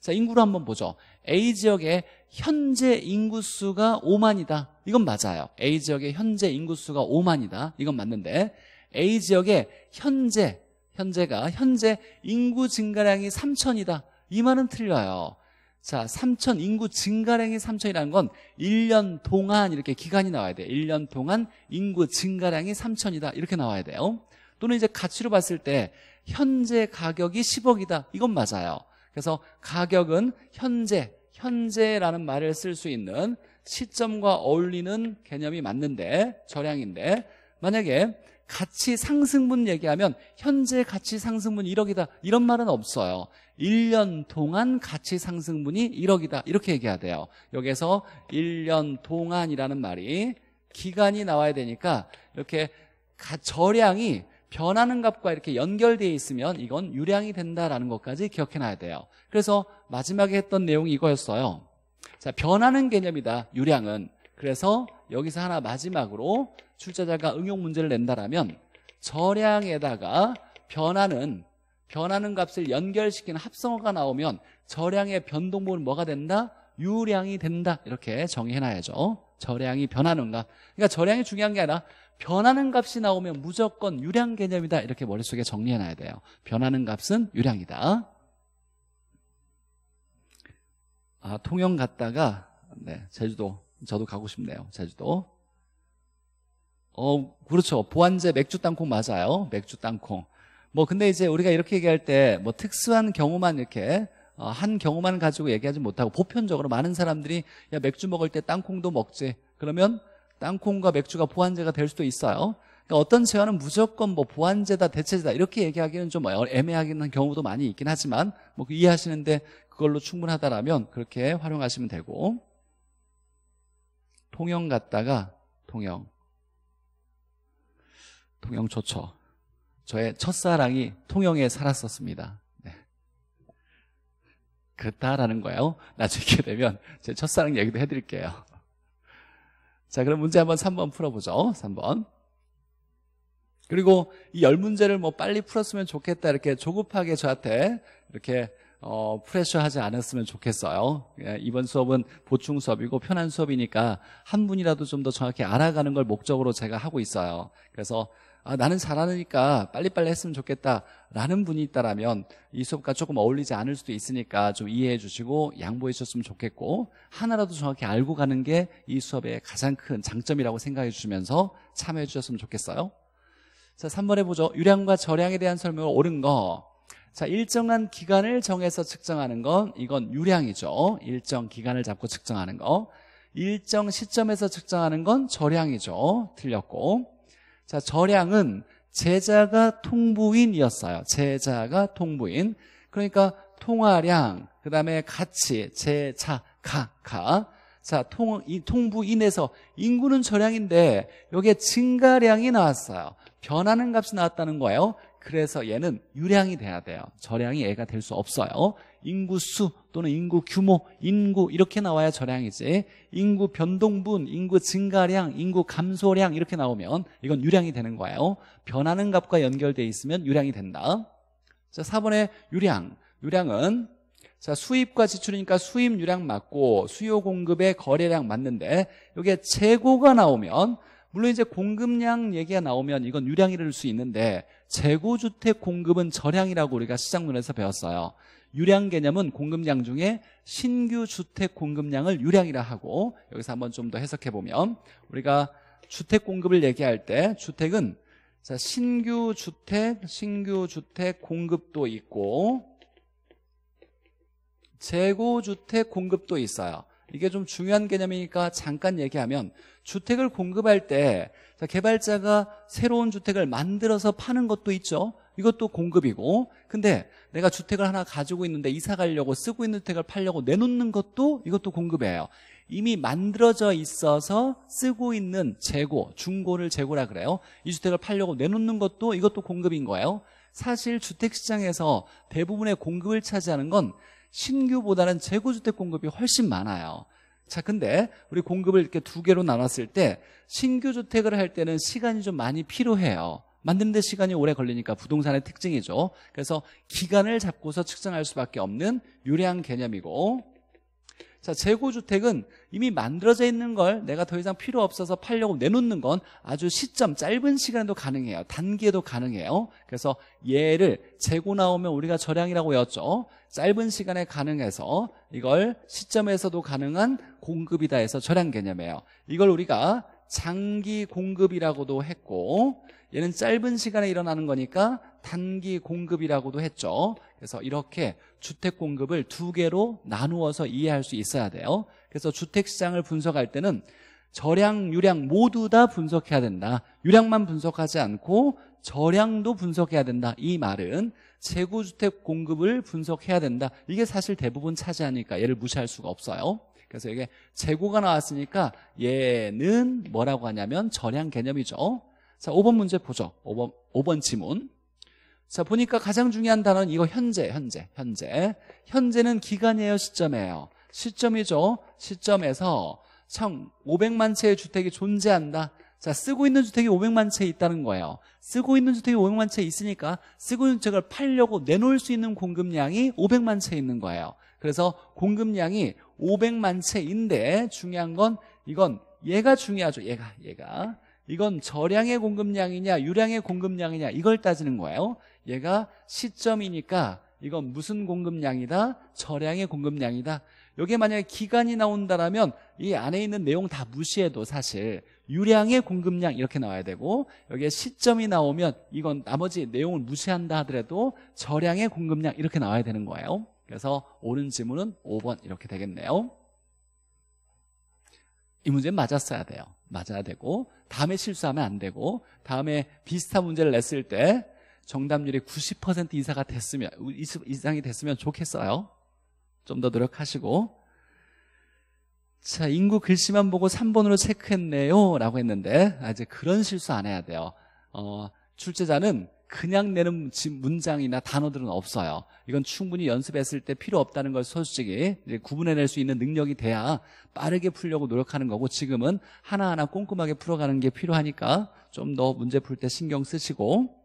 자, 인구로 한번 보죠. A 지역의 현재 인구수가 5만이다. 이건 맞아요. A 지역의 현재 인구수가 5만이다. 이건 맞는데 A 지역의 현재 현재가 현재 인구 증가량이 3천이다. 이 말은 틀려요. 자, 3천 인구 증가량이 3천이라는 건 1년 동안 이렇게 기간이 나와야 돼 1년 동안 인구 증가량이 3천이다. 이렇게 나와야 돼요. 또는 이제 가치로 봤을 때 현재 가격이 10억이다. 이건 맞아요. 그래서 가격은 현재, 현재라는 말을 쓸 수 있는 시점과 어울리는 개념이 맞는데, 절량인데 만약에 가치 상승분 얘기하면 현재 가치 상승분 1억이다 이런 말은 없어요 1년 동안 가치 상승분이 1억이다 이렇게 얘기해야 돼요 여기에서 1년 동안이라는 말이 기간이 나와야 되니까 이렇게 가, 저량이 변하는 값과 이렇게 연결되어 있으면 이건 유량이 된다라는 것까지 기억해놔야 돼요 그래서 마지막에 했던 내용이 이거였어요 자 변하는 개념이다 유량은 그래서 여기서 하나 마지막으로 출제자가 응용 문제를 낸다라면 절량에다가 변하는 변하는 값을 연결시킨 합성어가 나오면 절량의 변동분은 뭐가 된다? 유량이 된다 이렇게 정의해놔야죠 절량이 변하는 값 그러니까 절량이 중요한 게 아니라 변하는 값이 나오면 무조건 유량 개념이다 이렇게 머릿속에 정리해놔야 돼요 변하는 값은 유량이다 아 통영 갔다가 네 제주도 저도 가고 싶네요 제주도 어, 그렇죠. 보안제 맥주 땅콩 맞아요. 맥주 땅콩. 뭐 근데 이제 우리가 이렇게 얘기할 때 뭐 특수한 경우만 이렇게 어, 한 경우만 가지고 얘기하지 못하고 보편적으로 많은 사람들이 야 맥주 먹을 때 땅콩도 먹지. 그러면 땅콩과 맥주가 보완제가 될 수도 있어요. 그러니까 어떤 제어는 무조건 뭐 보완제다 대체제다 이렇게 얘기하기는 좀 애매하긴 한 경우도 많이 있긴 하지만 뭐 그 이해하시는데 그걸로 충분하다라면 그렇게 활용하시면 되고 통영 갔다가 통영 통영 초초. 저의 첫사랑이 통영에 살았었습니다. 네. 그렇다라는 거예요. 나중에 되면 제 첫사랑 얘기도 해드릴게요. 자, 그럼 문제 한번 3번 풀어보죠. 3번. 그리고 이 열 문제를 뭐 빨리 풀었으면 좋겠다 이렇게 조급하게 저한테 이렇게 어, 프레셔하지 않았으면 좋겠어요. 예, 이번 수업은 보충 수업이고 편한 수업이니까 한 분이라도 좀 더 정확히 알아가는 걸 목적으로 제가 하고 있어요. 그래서 아, 나는 잘하니까 빨리빨리 했으면 좋겠다라는 분이 있다라면 이 수업과 조금 어울리지 않을 수도 있으니까 좀 이해해 주시고 양보해 주셨으면 좋겠고 하나라도 정확히 알고 가는 게 이 수업의 가장 큰 장점이라고 생각해 주시면서 참여해 주셨으면 좋겠어요. 자, 3번 해보죠. 유량과 저량에 대한 설명을 옳은 거. 자, 일정한 기간을 정해서 측정하는 건 이건 유량이죠. 일정 기간을 잡고 측정하는 거. 일정 시점에서 측정하는 건 저량이죠. 틀렸고. 자, 절양은 제자가 통부인이었어요. 제자가 통부인. 그러니까 통화량, 그 다음에 같이, 제자, 가, 가. 자, 통, 이 통부인에서 인구는 절량인데 여기에 증가량이 나왔어요. 변하는 값이 나왔다는 거예요. 그래서 얘는 유량이 돼야 돼요. 절량이 애가 될 수 없어요. 인구수 또는 인구 규모, 인구 이렇게 나와야 절량이지 인구 변동분, 인구 증가량, 인구 감소량 이렇게 나오면 이건 유량이 되는 거예요 변하는 값과 연결돼 있으면 유량이 된다 자4번의 유량 유량은 자 수입과 지출이니까 수입 유량 맞고 수요 공급의 거래량 맞는데 이게 재고가 나오면 물론 이제 공급량 얘기가 나오면 이건 유량이될 수 있는데 재고주택 공급은 절량이라고 우리가 시장론에서 배웠어요 유량 개념은 공급량 중에 신규 주택 공급량을 유량이라 하고 여기서 한번 좀 더 해석해 보면 우리가 주택 공급을 얘기할 때 주택은 자, 신규 주택, 신규 주택 공급도 있고 재고 주택 공급도 있어요. 이게 좀 중요한 개념이니까 잠깐 얘기하면 주택을 공급할 때 개발자가 새로운 주택을 만들어서 파는 것도 있죠. 이것도 공급이고 근데 내가 주택을 하나 가지고 있는데 이사 가려고 쓰고 있는 주택을 팔려고 내놓는 것도 이것도 공급이에요 이미 만들어져 있어서 쓰고 있는 재고 중고를 재고라 그래요 이 주택을 팔려고 내놓는 것도 이것도 공급인 거예요 사실 주택시장에서 대부분의 공급을 차지하는 건 신규보다는 재고주택 공급이 훨씬 많아요 자 근데 우리 공급을 이렇게 두 개로 나눴을 때 신규주택을 할 때는 시간이 좀 많이 필요해요 만드는데 시간이 오래 걸리니까 부동산의 특징이죠 그래서 기간을 잡고서 측정할 수밖에 없는 유리한 개념이고 자, 재고주택은 이미 만들어져 있는 걸 내가 더 이상 필요 없어서 팔려고 내놓는 건 아주 시점 짧은 시간에도 가능해요. 단기에도 가능해요. 그래서 얘를 재고 나오면 우리가 절량이라고 외웠죠. 짧은 시간에 가능해서 이걸 시점에서도 가능한 공급이다 해서 절량 개념이에요. 이걸 우리가 장기 공급이라고도 했고 얘는 짧은 시간에 일어나는 거니까 단기 공급이라고도 했죠. 그래서 이렇게 주택 공급을 두 개로 나누어서 이해할 수 있어야 돼요 그래서 주택 시장을 분석할 때는 저량, 유량 모두 다 분석해야 된다 유량만 분석하지 않고 저량도 분석해야 된다 이 말은 재고주택 공급을 분석해야 된다 이게 사실 대부분 차지하니까 얘를 무시할 수가 없어요 그래서 이게 재고가 나왔으니까 얘는 뭐라고 하냐면 저량 개념이죠 자 5번 문제 보죠 5번, 5번 지문 자, 보니까 가장 중요한 단어는 이거 현재, 현재, 현재. 현재는 기간이에요, 시점이에요? 시점이죠. 시점에서 1 500만 채의 주택이 존재한다. 자, 쓰고 있는 주택이 500만 채 있다는 거예요. 쓰고 있는 주택이 500만 채 있으니까 쓰고 있는 주택을 팔려고 내놓을 수 있는 공급량이 500만 채 있는 거예요. 그래서 공급량이 500만 채인데 중요한 건 이건 얘가 중요하죠. 얘가, 얘가. 이건 저량의 공급량이냐 유량의 공급량이냐 이걸 따지는 거예요. 얘가 시점이니까 이건 무슨 공급량이다? 절량의 공급량이다. 여기에 만약에 기간이 나온다라면 이 안에 있는 내용 다 무시해도 사실 유량의 공급량 이렇게 나와야 되고 여기에 시점이 나오면 이건 나머지 내용을 무시한다 하더라도 절량의 공급량 이렇게 나와야 되는 거예요. 그래서 옳은 지문은 5번 이렇게 되겠네요. 이 문제는 맞았어야 돼요. 맞아야 되고 다음에 실수하면 안 되고 다음에 비슷한 문제를 냈을 때 정답률이 90% 이사가 됐으면 이상이 됐으면 좋겠어요. 좀 더 노력하시고 자 인구 글씨만 보고 3번으로 체크했네요 라고 했는데 아, 이제 그런 실수 안 해야 돼요 어, 출제자는 그냥 내는 문장이나 단어들은 없어요 이건 충분히 연습했을 때 필요 없다는 걸 솔직히 구분해낼 수 있는 능력이 돼야 빠르게 풀려고 노력하는 거고 지금은 하나하나 꼼꼼하게 풀어가는 게 필요하니까 좀 더 문제 풀 때 신경 쓰시고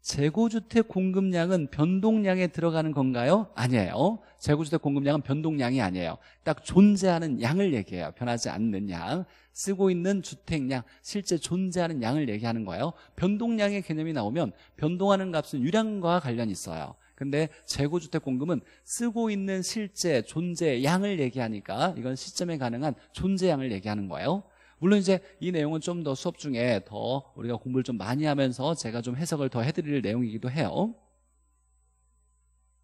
재고주택 공급량은 변동량에 들어가는 건가요? 아니에요. 재고주택 공급량은 변동량이 아니에요. 딱 존재하는 양을 얘기해요. 변하지 않는 양. 쓰고 있는 주택량, 실제 존재하는 양을 얘기하는 거예요. 변동량의 개념이 나오면 변동하는 값은 유량과 관련이 있어요. 근데 재고주택 공급은 쓰고 있는 실제 존재 양을 얘기하니까 이건 시점에 가능한 존재 양을 얘기하는 거예요. 물론 이제 이 내용은 좀 더 수업 중에 더 우리가 공부를 좀 많이 하면서 제가 좀 해석을 더 해드릴 내용이기도 해요.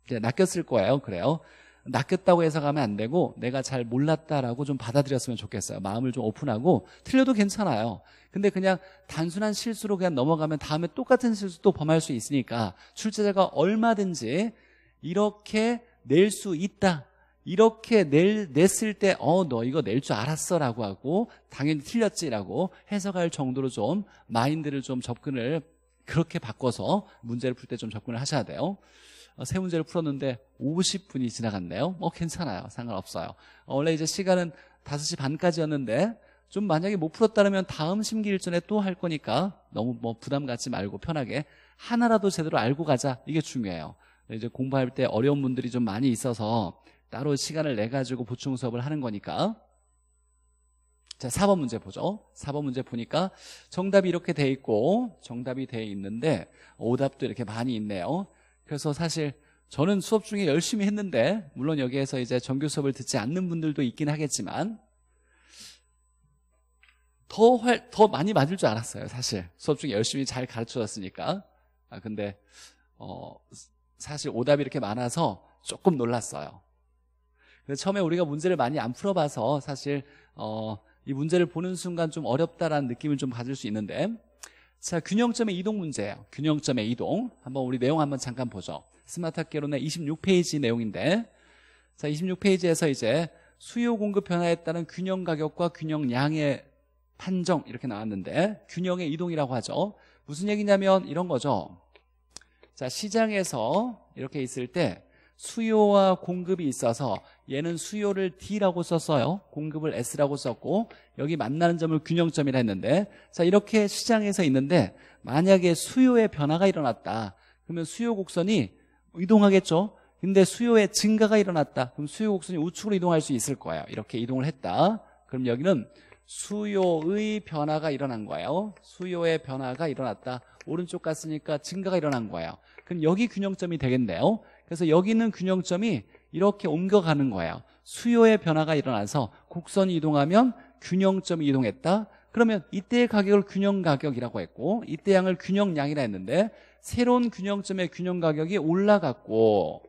이제 낚였을 거예요. 그래요. 낚였다고 해석하면 안 되고 내가 잘 몰랐다라고 좀 받아들였으면 좋겠어요. 마음을 좀 오픈하고 틀려도 괜찮아요. 근데 그냥 단순한 실수로 그냥 넘어가면 다음에 똑같은 실수 도 범할 수 있으니까 출제자가 얼마든지 이렇게 낼 수 있다. 이렇게 낼, 냈을 때, 어, 너 이거 낼 줄 알았어. 라고 하고, 당연히 틀렸지. 라고 해석할 정도로 좀, 마인드를 좀 접근을 그렇게 바꿔서 문제를 풀 때 좀 접근을 하셔야 돼요. 어, 새 문제를 풀었는데 50분이 지나갔네요. 어, 괜찮아요. 상관없어요. 어, 원래 이제 시간은 5시 반까지였는데, 좀 만약에 못 풀었다면 다음 심기일전에 또 할 거니까 너무 뭐 부담 갖지 말고 편하게 하나라도 제대로 알고 가자. 이게 중요해요. 이제 공부할 때 어려운 분들이 좀 많이 있어서 따로 시간을 내가지고 보충 수업을 하는 거니까 자 4번 문제 보죠 4번 문제 보니까 정답이 이렇게 돼 있고 정답이 돼 있는데 오답도 이렇게 많이 있네요 그래서 사실 저는 수업 중에 열심히 했는데 물론 여기에서 이제 정규 수업을 듣지 않는 분들도 있긴 하겠지만 더, 활, 더 많이 맞을 줄 알았어요 사실 수업 중에 열심히 잘 가르쳐줬으니까 아 근데 어 사실 오답이 이렇게 많아서 조금 놀랐어요 처음에 우리가 문제를 많이 안 풀어봐서 사실 어, 이 문제를 보는 순간 좀 어렵다라는 느낌을 좀 가질 수 있는데 자 균형점의 이동 문제예요 균형점의 이동 한번 우리 내용 한번 잠깐 보죠 스마트학계론의 26페이지 내용인데 자 26페이지에서 이제 수요 공급 변화에 따른 균형 가격과 균형 양의 판정 이렇게 나왔는데 균형의 이동이라고 하죠 무슨 얘기냐면 이런 거죠 자 시장에서 이렇게 있을 때 수요와 공급이 있어서 얘는 수요를 D라고 썼어요 공급을 S라고 썼고 여기 만나는 점을 균형점이라 했는데 자 이렇게 시장에서 있는데 만약에 수요의 변화가 일어났다 그러면 수요 곡선이 이동하겠죠 근데 수요의 증가가 일어났다 그럼 수요 곡선이 우측으로 이동할 수 있을 거예요 이렇게 이동을 했다 그럼 여기는 수요의 변화가 일어난 거예요 수요의 변화가 일어났다 오른쪽 갔으니까 증가가 일어난 거예요 그럼 여기 균형점이 되겠네요 그래서 여기 있는 균형점이 이렇게 옮겨가는 거예요 수요의 변화가 일어나서 곡선이 이동하면 균형점이 이동했다 그러면 이때의 가격을 균형 가격이라고 했고 이때 양을 균형 량이라 했는데 새로운 균형점의 균형 가격이 올라갔고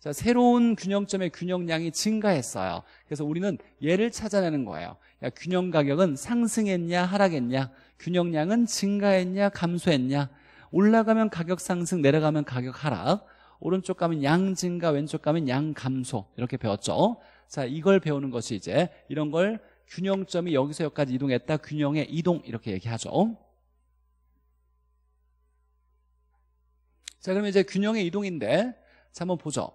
자, 새로운 균형점의 균형량이 증가했어요 그래서 우리는 얘를 찾아내는 거예요 야, 균형 가격은 상승했냐 하락했냐 균형량은 증가했냐 감소했냐 올라가면 가격 상승 내려가면 가격 하락 오른쪽 가면 양 증가, 왼쪽 가면 양 감소 이렇게 배웠죠. 자, 이걸 배우는 것이 이제 이런 걸 균형점이 여기서 여기까지 이동했다. 균형의 이동 이렇게 얘기하죠. 자, 그러면 이제 균형의 이동인데 자, 한번 보죠.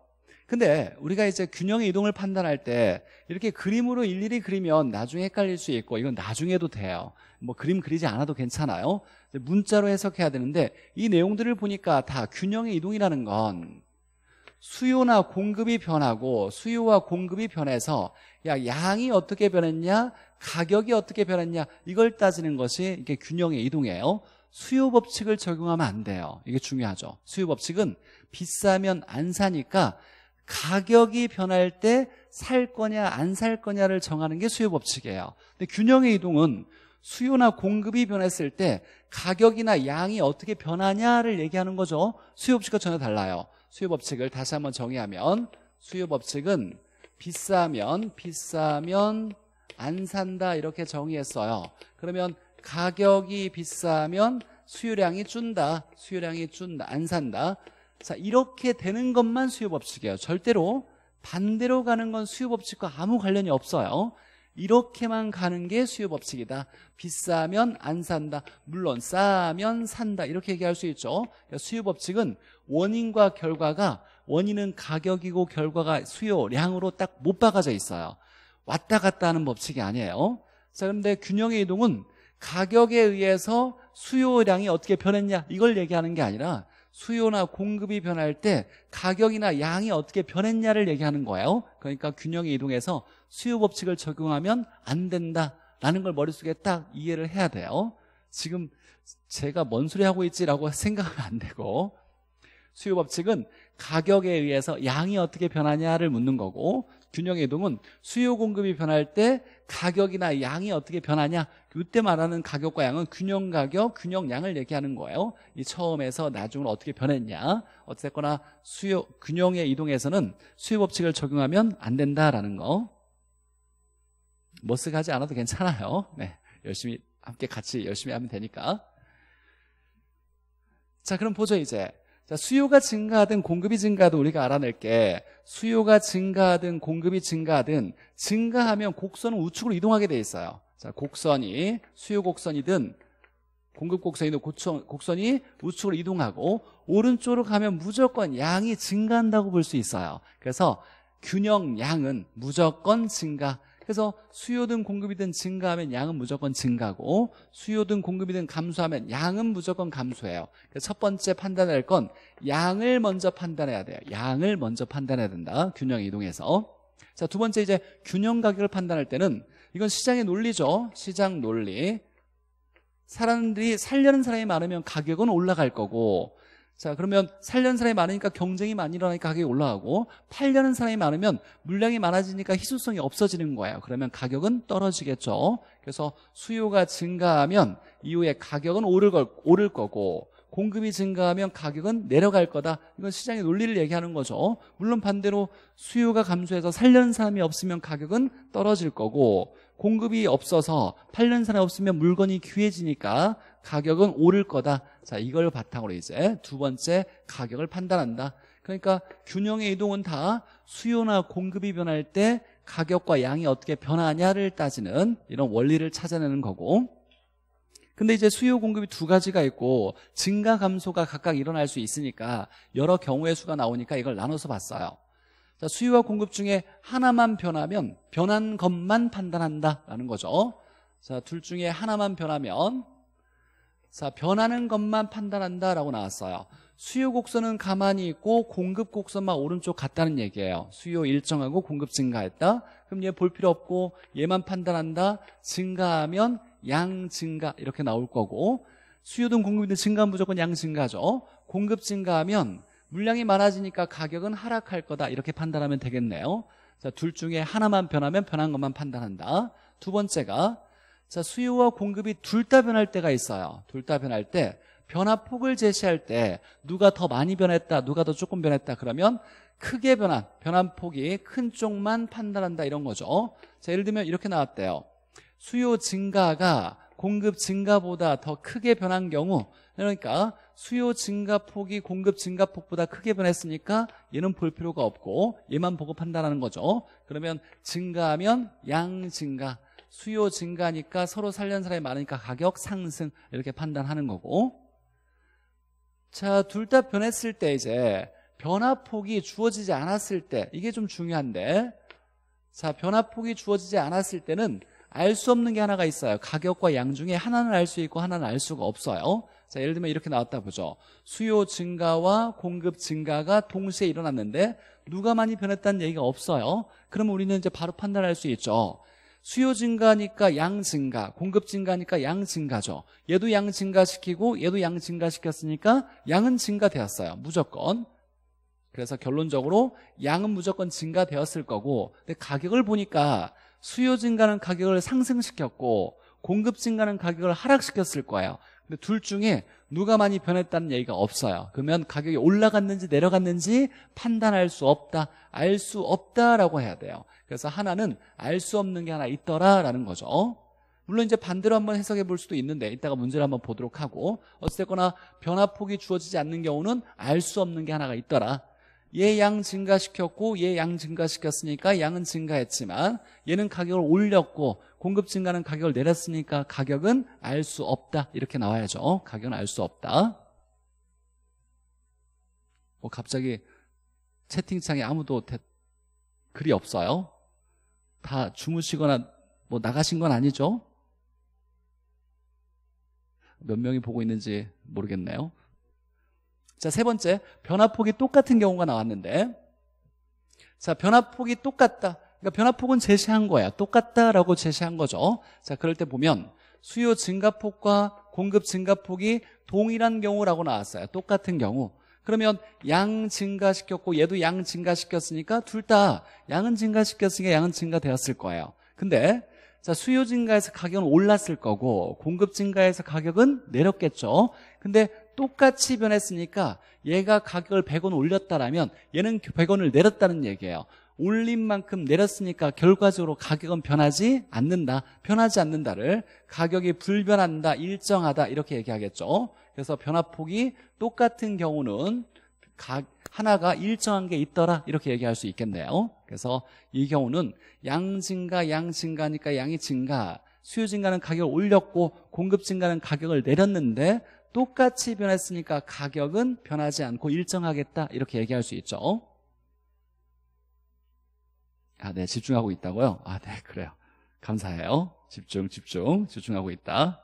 근데 우리가 이제 균형의 이동을 판단할 때 이렇게 그림으로 일일이 그리면 나중에 헷갈릴 수 있고 이건 나중에도 돼요. 뭐 그림 그리지 않아도 괜찮아요. 문자로 해석해야 되는데 이 내용들을 보니까 다 균형의 이동이라는 건 수요나 공급이 변하고 수요와 공급이 변해서 야 양이 어떻게 변했냐 가격이 어떻게 변했냐 이걸 따지는 것이 이게 균형의 이동이에요 수요 법칙을 적용하면 안 돼요 이게 중요하죠 수요 법칙은 비싸면 안 사니까 가격이 변할 때 살 거냐 안 살 거냐를 정하는 게 수요 법칙이에요 근데 균형의 이동은 수요나 공급이 변했을 때 가격이나 양이 어떻게 변하냐를 얘기하는 거죠 수요 법칙과 전혀 달라요 수요 법칙을 다시 한번 정의하면 수요 법칙은 비싸면 비싸면 안 산다 이렇게 정의했어요 그러면 가격이 비싸면 수요량이 준다 수요량이 준다 안 산다 자 이렇게 되는 것만 수요 법칙이에요 절대로 반대로 가는 건 수요 법칙과 아무 관련이 없어요 이렇게만 가는 게 수요 법칙이다. 비싸면 안 산다. 물론 싸면 산다. 이렇게 얘기할 수 있죠. 그러니까 수요 법칙은 원인과 결과가 원인은 가격이고 결과가 수요량으로 딱 못 박아져 있어요. 왔다 갔다 하는 법칙이 아니에요. 자, 그런데 균형의 이동은 가격에 의해서 수요량이 어떻게 변했냐 이걸 얘기하는 게 아니라 수요나 공급이 변할 때 가격이나 양이 어떻게 변했냐를 얘기하는 거예요 그러니까 균형의 이동해서 수요 법칙을 적용하면 안 된다라는 걸 머릿속에 딱 이해를 해야 돼요 지금 제가 뭔 소리 하고 있지라고 생각하면 안 되고 수요 법칙은 가격에 의해서 양이 어떻게 변하냐를 묻는 거고 균형 이동은 수요 공급이 변할 때 가격이나 양이 어떻게 변하냐 이때 말하는 가격과 양은 균형 가격, 균형 양을 얘기하는 거예요 이 처음에서 나중으로 어떻게 변했냐 어쨌거나 수요 균형의 이동에서는 수요 법칙을 적용하면 안 된다라는 거 머쓱하지 뭐 않아도 괜찮아요 네, 열심히 함께 같이 열심히 하면 되니까 자 그럼 보죠 이제 자, 수요가 증가하든 공급이 증가하든 우리가 알아낼 게 수요가 증가하든 공급이 증가하든 증가하면 곡선은 우측으로 이동하게 돼 있어요. 자, 곡선이 수요 곡선이든 공급 곡선이든 고청, 곡선이 우측으로 이동하고 오른쪽으로 가면 무조건 양이 증가한다고 볼 수 있어요. 그래서 균형 양은 무조건 증가. 그래서 수요든 공급이든 증가하면 양은 무조건 증가고 수요든 공급이든 감소하면 양은 무조건 감소해요. 첫 번째 판단할 건 양을 먼저 판단해야 돼요. 양을 먼저 판단해야 된다. 균형 이동해서. 자, 두 번째 이제 균형 가격을 판단할 때는 이건 시장의 논리죠. 시장 논리. 사람들이 살려는 사람이 많으면 가격은 올라갈 거고 자, 그러면 살려는 사람이 많으니까 경쟁이 많이 일어나니까 가격이 올라가고 팔려는 사람이 많으면 물량이 많아지니까 희소성이 없어지는 거예요. 그러면 가격은 떨어지겠죠. 그래서 수요가 증가하면 이후에 가격은 오를, 걸, 오를 거고 공급이 증가하면 가격은 내려갈 거다. 이건 시장의 논리를 얘기하는 거죠. 물론 반대로 수요가 감소해서 살려는 사람이 없으면 가격은 떨어질 거고 공급이 없어서 팔려는 사람이 없으면 물건이 귀해지니까 가격은 오를 거다. 자, 이걸 바탕으로 이제 두 번째 가격을 판단한다. 그러니까 균형의 이동은 다 수요나 공급이 변할 때 가격과 양이 어떻게 변하냐를 따지는 이런 원리를 찾아내는 거고 근데 이제 수요 공급이 두 가지가 있고 증가 감소가 각각 일어날 수 있으니까 여러 경우의 수가 나오니까 이걸 나눠서 봤어요 자, 수요와 공급 중에 하나만 변하면 변한 것만 판단한다라는 거죠 자, 둘 중에 하나만 변하면 자, 변하는 것만 판단한다라고 나왔어요. 수요 곡선은 가만히 있고 공급 곡선만 오른쪽 같다는 얘기예요. 수요 일정하고 공급 증가했다. 그럼 얘 볼 필요 없고 얘만 판단한다. 증가하면 양 증가 이렇게 나올 거고 수요든 공급이든 증가는 무조건 양 증가죠. 공급 증가하면 물량이 많아지니까 가격은 하락할 거다 이렇게 판단하면 되겠네요. 자, 둘 중에 하나만 변하면 변한 것만 판단한다. 두 번째가 자, 수요와 공급이 둘 다 변할 때가 있어요. 둘 다 변할 때 변화폭을 제시할 때 누가 더 많이 변했다, 누가 더 조금 변했다 그러면 크게 변한, 변한 폭이 큰 쪽만 판단한다 이런 거죠. 자, 예를 들면 이렇게 나왔대요. 수요 증가가 공급 증가보다 더 크게 변한 경우 그러니까 수요 증가폭이 공급 증가폭보다 크게 변했으니까 얘는 볼 필요가 없고 얘만 보고 판단하는 거죠. 그러면 증가하면 양 증가 수요 증가니까 서로 살려는 사람이 많으니까 가격 상승 이렇게 판단하는 거고 자 둘 다 변했을 때 이제 변화폭이 주어지지 않았을 때 이게 좀 중요한데 자 변화폭이 주어지지 않았을 때는 알 수 없는 게 하나가 있어요 가격과 양 중에 하나는 알 수 있고 하나는 알 수가 없어요 자 예를 들면 이렇게 나왔다 보죠 수요 증가와 공급 증가가 동시에 일어났는데 누가 많이 변했다는 얘기가 없어요 그러면 우리는 이제 바로 판단할 수 있죠 수요 증가니까 양 증가, 공급 증가니까 양 증가죠. 얘도 양 증가시키고 얘도 양 증가시켰으니까 양은 증가되었어요. 무조건. 그래서 결론적으로 양은 무조건 증가되었을 거고 근데 가격을 보니까 수요 증가는 가격을 상승시켰고 공급 증가는 가격을 하락시켰을 거예요. 근데 둘 중에 누가 많이 변했다는 얘기가 없어요. 그러면 가격이 올라갔는지 내려갔는지 판단할 수 없다, 알 수 없다라고 해야 돼요. 그래서 하나는 알 수 없는 게 하나 있더라라는 거죠. 물론 이제 반대로 한번 해석해 볼 수도 있는데 이따가 문제를 한번 보도록 하고 어쨌거나 변화폭이 주어지지 않는 경우는 알 수 없는 게 하나가 있더라. 얘 양 증가시켰고 얘 양 증가시켰으니까 양은 증가했지만 얘는 가격을 올렸고 공급 증가는 가격을 내렸으니까 가격은 알 수 없다 이렇게 나와야죠 가격은 알 수 없다 뭐 갑자기 채팅창에 아무도 글이 없어요 다 주무시거나 뭐 나가신 건 아니죠? 몇 명이 보고 있는지 모르겠네요. 자, 세 번째. 변화폭이 똑같은 경우가 나왔는데. 자, 변화폭이 똑같다. 그러니까 변화폭은 제시한 거야. 똑같다라고 제시한 거죠. 자, 그럴 때 보면 수요 증가폭과 공급 증가폭이 동일한 경우라고 나왔어요. 똑같은 경우. 그러면 양 증가시켰고 얘도 양 증가시켰으니까 둘 다 양은 증가시켰으니까 양은 증가되었을 거예요 근데 자 수요 증가에서 가격은 올랐을 거고 공급 증가에서 가격은 내렸겠죠 근데 똑같이 변했으니까 얘가 가격을 100원 올렸다라면 얘는 100원을 내렸다는 얘기예요 올린 만큼 내렸으니까 결과적으로 가격은 변하지 않는다 변하지 않는다를 가격이 불변한다 일정하다 이렇게 얘기하겠죠 그래서 변화폭이 똑같은 경우는 각 하나가 일정한 게 있더라 이렇게 얘기할 수 있겠네요 그래서 이 경우는 양 증가 양 증가니까 양이 증가 수요 증가는 가격을 올렸고 공급 증가는 가격을 내렸는데 똑같이 변했으니까 가격은 변하지 않고 일정하겠다 이렇게 얘기할 수 있죠 아, 네 집중하고 있다고요? 아, 네 그래요 감사해요 집중 집중 집중하고 있다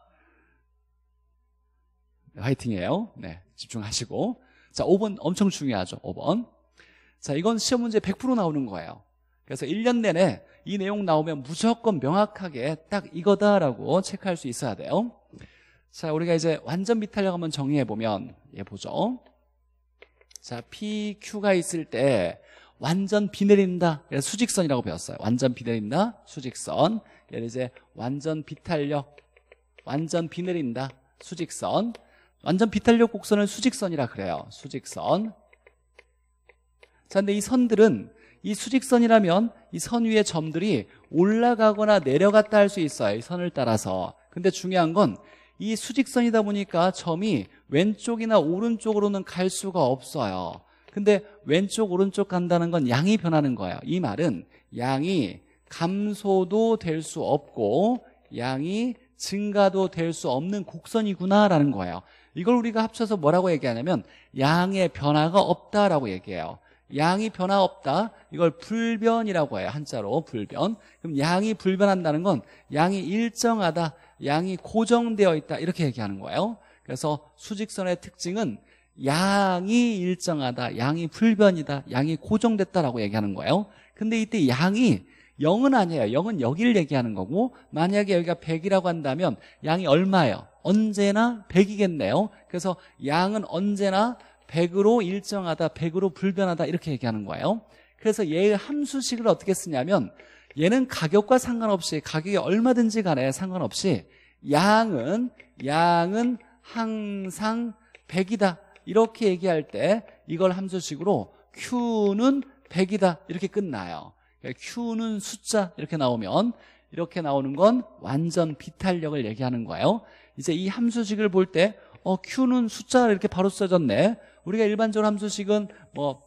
화이팅이에요. 네, 집중하시고. 자, 5번 엄청 중요하죠. 5번. 자, 이건 시험 문제 100% 나오는 거예요. 그래서 1년 내내 이 내용 나오면 무조건 명확하게 딱 이거다라고 체크할 수 있어야 돼요. 자, 우리가 이제 완전 비탈력 한번 정리해보면, 예, 보죠. 자, P, Q가 있을 때 완전 비 내린다. 수직선이라고 배웠어요. 완전 비 내린다. 수직선. 얘를 이제 완전 비탄력, 완전 비 내린다. 수직선. 완전 비탄력 곡선을 수직선이라 그래요 수직선 자 근데 이 선들은 이 수직선이라면 이 선위에 점들이 올라가거나 내려갔다 할 수 있어요 이 선을 따라서 근데 중요한 건 이 수직선이다 보니까 점이 왼쪽이나 오른쪽으로는 갈 수가 없어요 근데 왼쪽 오른쪽 간다는 건 양이 변하는 거예요 이 말은 양이 감소도 될 수 없고 양이 증가도 될 수 없는 곡선이구나라는 거예요 이걸 우리가 합쳐서 뭐라고 얘기하냐면 양의 변화가 없다라고 얘기해요 양이 변화 없다 이걸 불변이라고 해요 한자로 불변 그럼 양이 불변한다는 건 양이 일정하다 양이 고정되어 있다 이렇게 얘기하는 거예요 그래서 수직선의 특징은 양이 일정하다 양이 불변이다 양이 고정됐다라고 얘기하는 거예요 근데 이때 양이 0은 아니에요 0은 여기를 얘기하는 거고 만약에 여기가 100이라고 한다면 양이 얼마예요 언제나 100이겠네요. 그래서 양은 언제나 100으로 일정하다, 100으로 불변하다 이렇게 얘기하는 거예요. 그래서 얘의 함수식을 어떻게 쓰냐면 얘는 가격과 상관없이 가격이 얼마든지 간에 상관없이 양은 양은 항상 100이다 이렇게 얘기할 때 이걸 함수식으로 Q는 100이다 이렇게 끝나요 그러니까 Q는 숫자 이렇게 나오면 이렇게 나오는 건 완전 비탄력을 얘기하는 거예요 이제 이 함수식을 볼때 어, Q는 숫자 이렇게 바로 써졌네 우리가 일반적으로 함수식은 뭐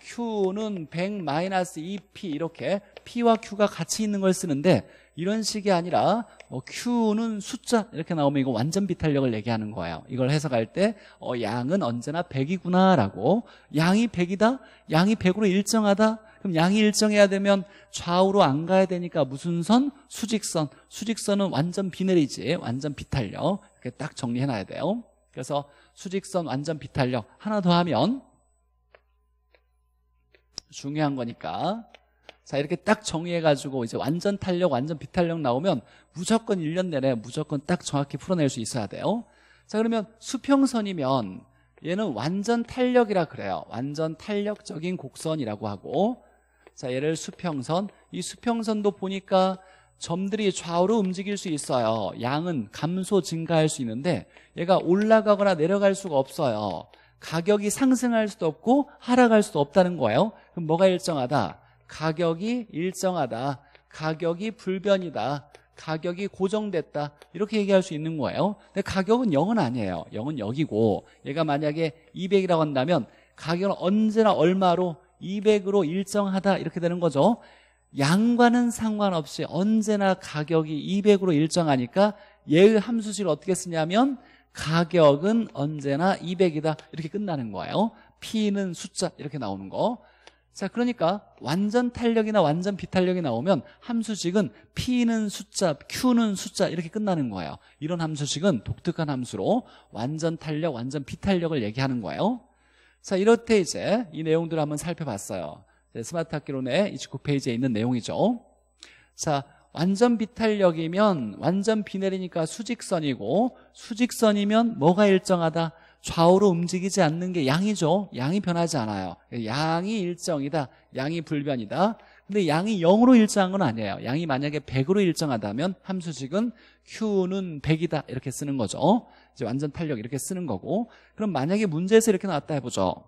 Q는 100 마이너스 2P 이렇게 P와 Q가 같이 있는 걸 쓰는데 이런 식이 아니라 뭐 Q는 숫자 이렇게 나오면 이거 완전 비탄력을 얘기하는 거예요 이걸 해석할 때 어, 양은 언제나 100이구나 라고 양이 100이다? 양이 100으로 일정하다? 그럼 양이 일정해야 되면 좌우로 안 가야 되니까 무슨 선? 수직선. 수직선은 완전 비내리지. 완전 비탄력. 이렇게 딱 정리해놔야 돼요. 그래서 수직선 완전 비탄력. 하나 더 하면 중요한 거니까 자 이렇게 딱 정의해가지고 이제 완전 탄력, 완전 비탄력 나오면 무조건 1년 내내 무조건 딱 정확히 풀어낼 수 있어야 돼요 자 그러면 수평선이면 얘는 완전 탄력이라 그래요 완전 탄력적인 곡선이라고 하고 자, 얘를 수평선. 이 수평선도 보니까 점들이 좌우로 움직일 수 있어요. 양은 감소 증가할 수 있는데 얘가 올라가거나 내려갈 수가 없어요. 가격이 상승할 수도 없고 하락할 수도 없다는 거예요. 그럼 뭐가 일정하다? 가격이 일정하다. 가격이 불변이다. 가격이 고정됐다 이렇게 얘기할 수 있는 거예요 근데 가격은 0은 아니에요 0은 여기고 얘가 만약에 200이라고 한다면 가격은 언제나 얼마로 200으로 일정하다 이렇게 되는 거죠 양과는 상관없이 언제나 가격이 200으로 일정하니까 예의 함수식을 어떻게 쓰냐면 가격은 언제나 200이다 이렇게 끝나는 거예요 P는 숫자 이렇게 나오는 거 자, 그러니까 완전 탄력이나 완전 비탄력이 나오면 함수식은 P는 숫자, Q는 숫자 이렇게 끝나는 거예요. 이런 함수식은 독특한 함수로 완전 탄력, 완전 비탄력을 얘기하는 거예요. 자, 이렇게 이제 이 내용들을 한번 살펴봤어요. 스마트 학기론의 29페이지에 있는 내용이죠. 자, 완전 비탄력이면 완전 비 내리니까 수직선이고 수직선이면 뭐가 일정하다? 좌우로 움직이지 않는 게 양이죠. 양이 변하지 않아요. 양이 일정이다. 양이 불변이다. 근데 양이 0으로 일정한 건 아니에요. 양이 만약에 100으로 일정하다면 함수직은 Q는 100이다. 이렇게 쓰는 거죠. 이제 완전 탄력 이렇게 쓰는 거고 그럼 만약에 문제에서 이렇게 나왔다 해보죠.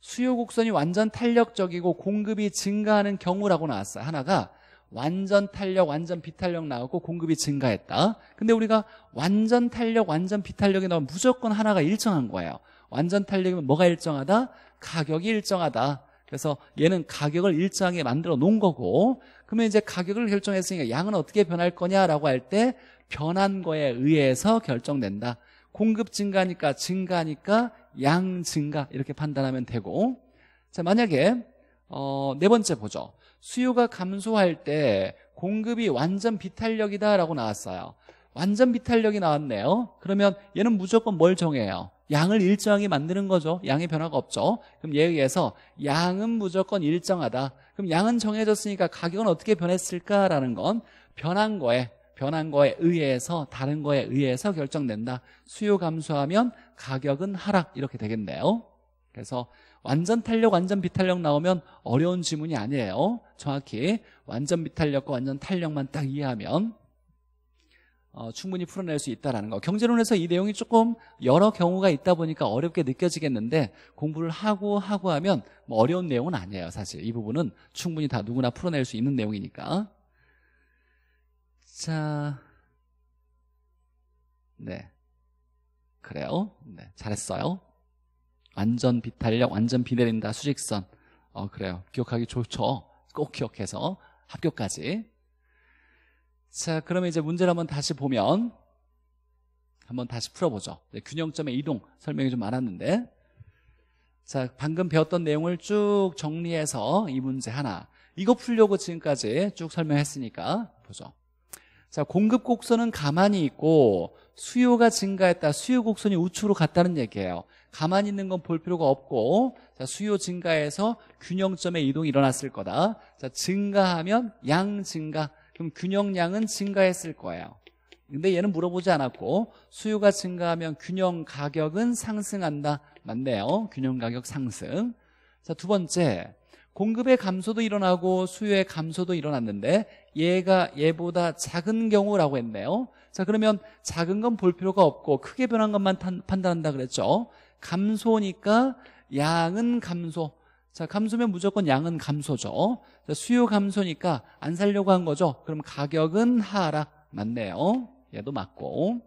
수요 곡선이 완전 탄력적이고 공급이 증가하는 경우라고 나왔어요. 하나가 완전 탄력, 완전 비탄력 나오고 공급이 증가했다. 근데 우리가 완전 탄력, 완전 비탄력이 나오면 무조건 하나가 일정한 거예요. 완전 탄력이면 뭐가 일정하다? 가격이 일정하다. 그래서 얘는 가격을 일정하게 만들어 놓은 거고 그러면 이제 가격을 결정했으니까 양은 어떻게 변할 거냐라고 할 때 변한 거에 의해서 결정된다. 공급 증가니까 증가니까 양 증가 이렇게 판단하면 되고 자 만약에 어, 네 번째 보죠 수요가 감소할 때 공급이 완전 비탄력이다 라고 나왔어요 완전 비탄력이 나왔네요 그러면 얘는 무조건 뭘 정해요 양을 일정하게 만드는 거죠 양의 변화가 없죠 그럼 얘에 의해서 양은 무조건 일정하다 그럼 양은 정해졌으니까 가격은 어떻게 변했을까라는 건 변한 거에 변한 거에 의해서 다른 거에 의해서 결정된다. 수요 감소하면 가격은 하락 이렇게 되겠네요. 그래서 완전 탄력, 완전 비탄력 나오면 어려운 지문이 아니에요. 정확히 완전 비탄력과 완전 탄력만 딱 이해하면 어, 충분히 풀어낼 수 있다라는 거. 경제론에서 이 내용이 조금 여러 경우가 있다 보니까 어렵게 느껴지겠는데 공부를 하고 하고 하면 뭐 어려운 내용은 아니에요. 사실 이 부분은 충분히 다 누구나 풀어낼 수 있는 내용이니까. 자, 네. 그래요. 네, 잘했어요. 완전 비 탄력, 완전 비 내린다, 수직선. 어, 그래요. 기억하기 좋죠. 꼭 기억해서 합격까지. 자, 그러면 이제 문제를 한번 다시 보면 한번 다시 풀어보죠. 네, 균형점의 이동 설명이 좀 많았는데 자, 방금 배웠던 내용을 쭉 정리해서 이 문제 하나 이거 풀려고 지금까지 쭉 설명했으니까 보죠. 자, 공급 곡선은 가만히 있고 수요가 증가했다. 수요 곡선이 우측으로 갔다는 얘기예요. 가만히 있는 건 볼 필요가 없고 자, 수요 증가에서 균형점의 이동이 일어났을 거다. 자, 증가하면 양 증가. 그럼 균형량은 증가했을 거예요. 근데 얘는 물어보지 않았고 수요가 증가하면 균형 가격은 상승한다. 맞네요. 균형 가격 상승. 자, 두 번째. 공급의 감소도 일어나고 수요의 감소도 일어났는데 얘가 얘보다 작은 경우라고 했네요 자 그러면 작은 건 볼 필요가 없고 크게 변한 것만 탄, 판단한다 그랬죠 감소니까 양은 감소 자 감소면 무조건 양은 감소죠 자, 수요 감소니까 안 살려고 한 거죠 그럼 가격은 하락 맞네요 얘도 맞고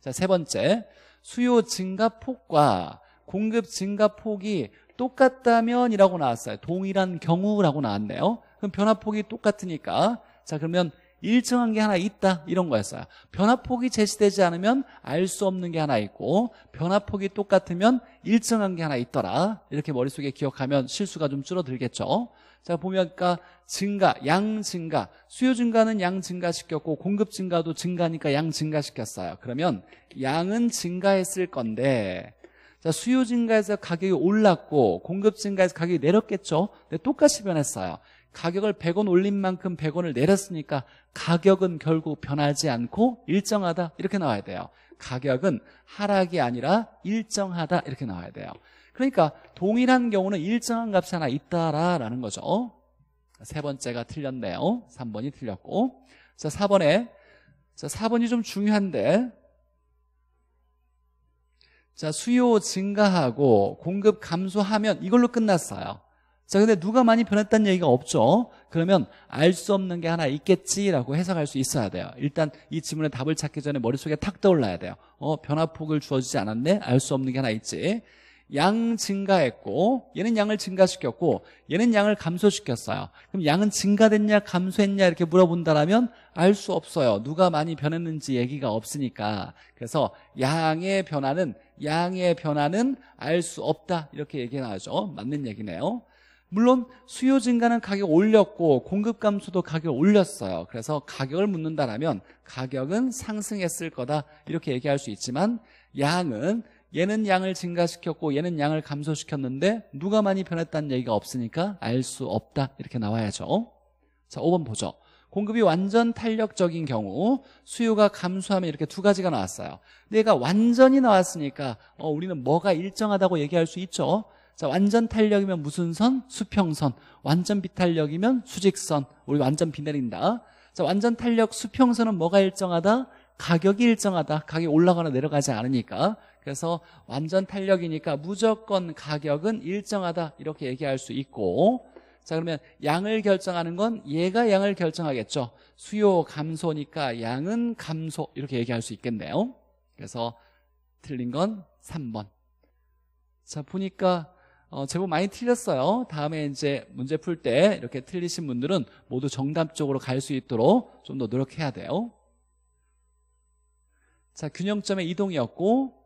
자 세 번째 수요 증가폭과 공급 증가폭이 똑같다면이라고 나왔어요. 동일한 경우라고 나왔네요. 그럼 변화폭이 똑같으니까 자 그러면 일정한 게 하나 있다 이런 거였어요. 변화폭이 제시되지 않으면 알 수 없는 게 하나 있고 변화폭이 똑같으면 일정한 게 하나 있더라. 이렇게 머릿속에 기억하면 실수가 좀 줄어들겠죠. 자 보면 그까 증가, 양 증가, 수요 증가는 양 증가시켰고 공급 증가도 증가니까 양 증가시켰어요. 그러면 양은 증가했을 건데 자, 수요 증가해서 가격이 올랐고 공급 증가해서 가격이 내렸겠죠. 근데 똑같이 변했어요. 가격을 100원 올린 만큼 100원을 내렸으니까 가격은 결국 변하지 않고 일정하다 이렇게 나와야 돼요. 가격은 하락이 아니라 일정하다 이렇게 나와야 돼요. 그러니까 동일한 경우는 일정한 값이 하나 있다라는 거죠. 세 번째가 틀렸네요. 3번이 틀렸고. 자, 4번에 자, 4번이 좀 중요한데 자, 수요 증가하고 공급 감소하면 이걸로 끝났어요. 자, 근데 누가 많이 변했다는 얘기가 없죠? 그러면 알 수 없는 게 하나 있겠지라고 해석할 수 있어야 돼요. 일단 이 질문에 답을 찾기 전에 머릿속에 탁 떠올라야 돼요. 어, 변화폭을 주어지지 않았네? 알 수 없는 게 하나 있지. 양 증가했고 얘는 양을 증가시켰고 얘는 양을 감소시켰어요 그럼 양은 증가됐냐 감소했냐 이렇게 물어본다라면 알 수 없어요 누가 많이 변했는지 얘기가 없으니까 그래서 양의 변화는 양의 변화는 알 수 없다 이렇게 얘기 나오죠 맞는 얘기네요 물론 수요 증가는 가격 올렸고 공급 감소도 가격 올렸어요 그래서 가격을 묻는다라면 가격은 상승했을 거다 이렇게 얘기할 수 있지만 양은 얘는 양을 증가시켰고 얘는 양을 감소시켰는데 누가 많이 변했다는 얘기가 없으니까 알 수 없다 이렇게 나와야죠 자 5번 보죠 공급이 완전 탄력적인 경우 수요가 감소하면 이렇게 두 가지가 나왔어요 내가 완전히 나왔으니까 어, 우리는 뭐가 일정하다고 얘기할 수 있죠 자 완전 탄력이면 무슨 선? 수평선 완전 비탄력이면 수직선 우리 완전 비 내린다 자 완전 탄력 수평선은 뭐가 일정하다? 가격이 일정하다 가격이 올라가나 내려가지 않으니까 그래서 완전 탄력이니까 무조건 가격은 일정하다 이렇게 얘기할 수 있고 자 그러면 양을 결정하는 건 얘가 양을 결정하겠죠 수요 감소니까 양은 감소 이렇게 얘기할 수 있겠네요 그래서 틀린 건 3번 자 보니까 어, 제법 많이 틀렸어요 다음에 이제 문제 풀 때 이렇게 틀리신 분들은 모두 정답 쪽으로 갈 수 있도록 좀 더 노력해야 돼요 자 균형점의 이동이었고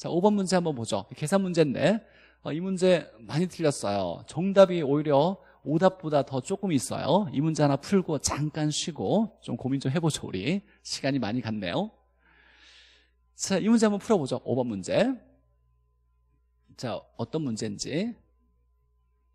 자, 5번 문제 한번 보죠. 계산 문제인데 어, 이 문제 많이 틀렸어요. 정답이 오히려 오답보다 더 조금 있어요. 이 문제 하나 풀고 잠깐 쉬고 좀 고민 좀 해보죠, 우리. 시간이 많이 갔네요. 자, 이 문제 한번 풀어보죠. 5번 문제. 자, 어떤 문제인지.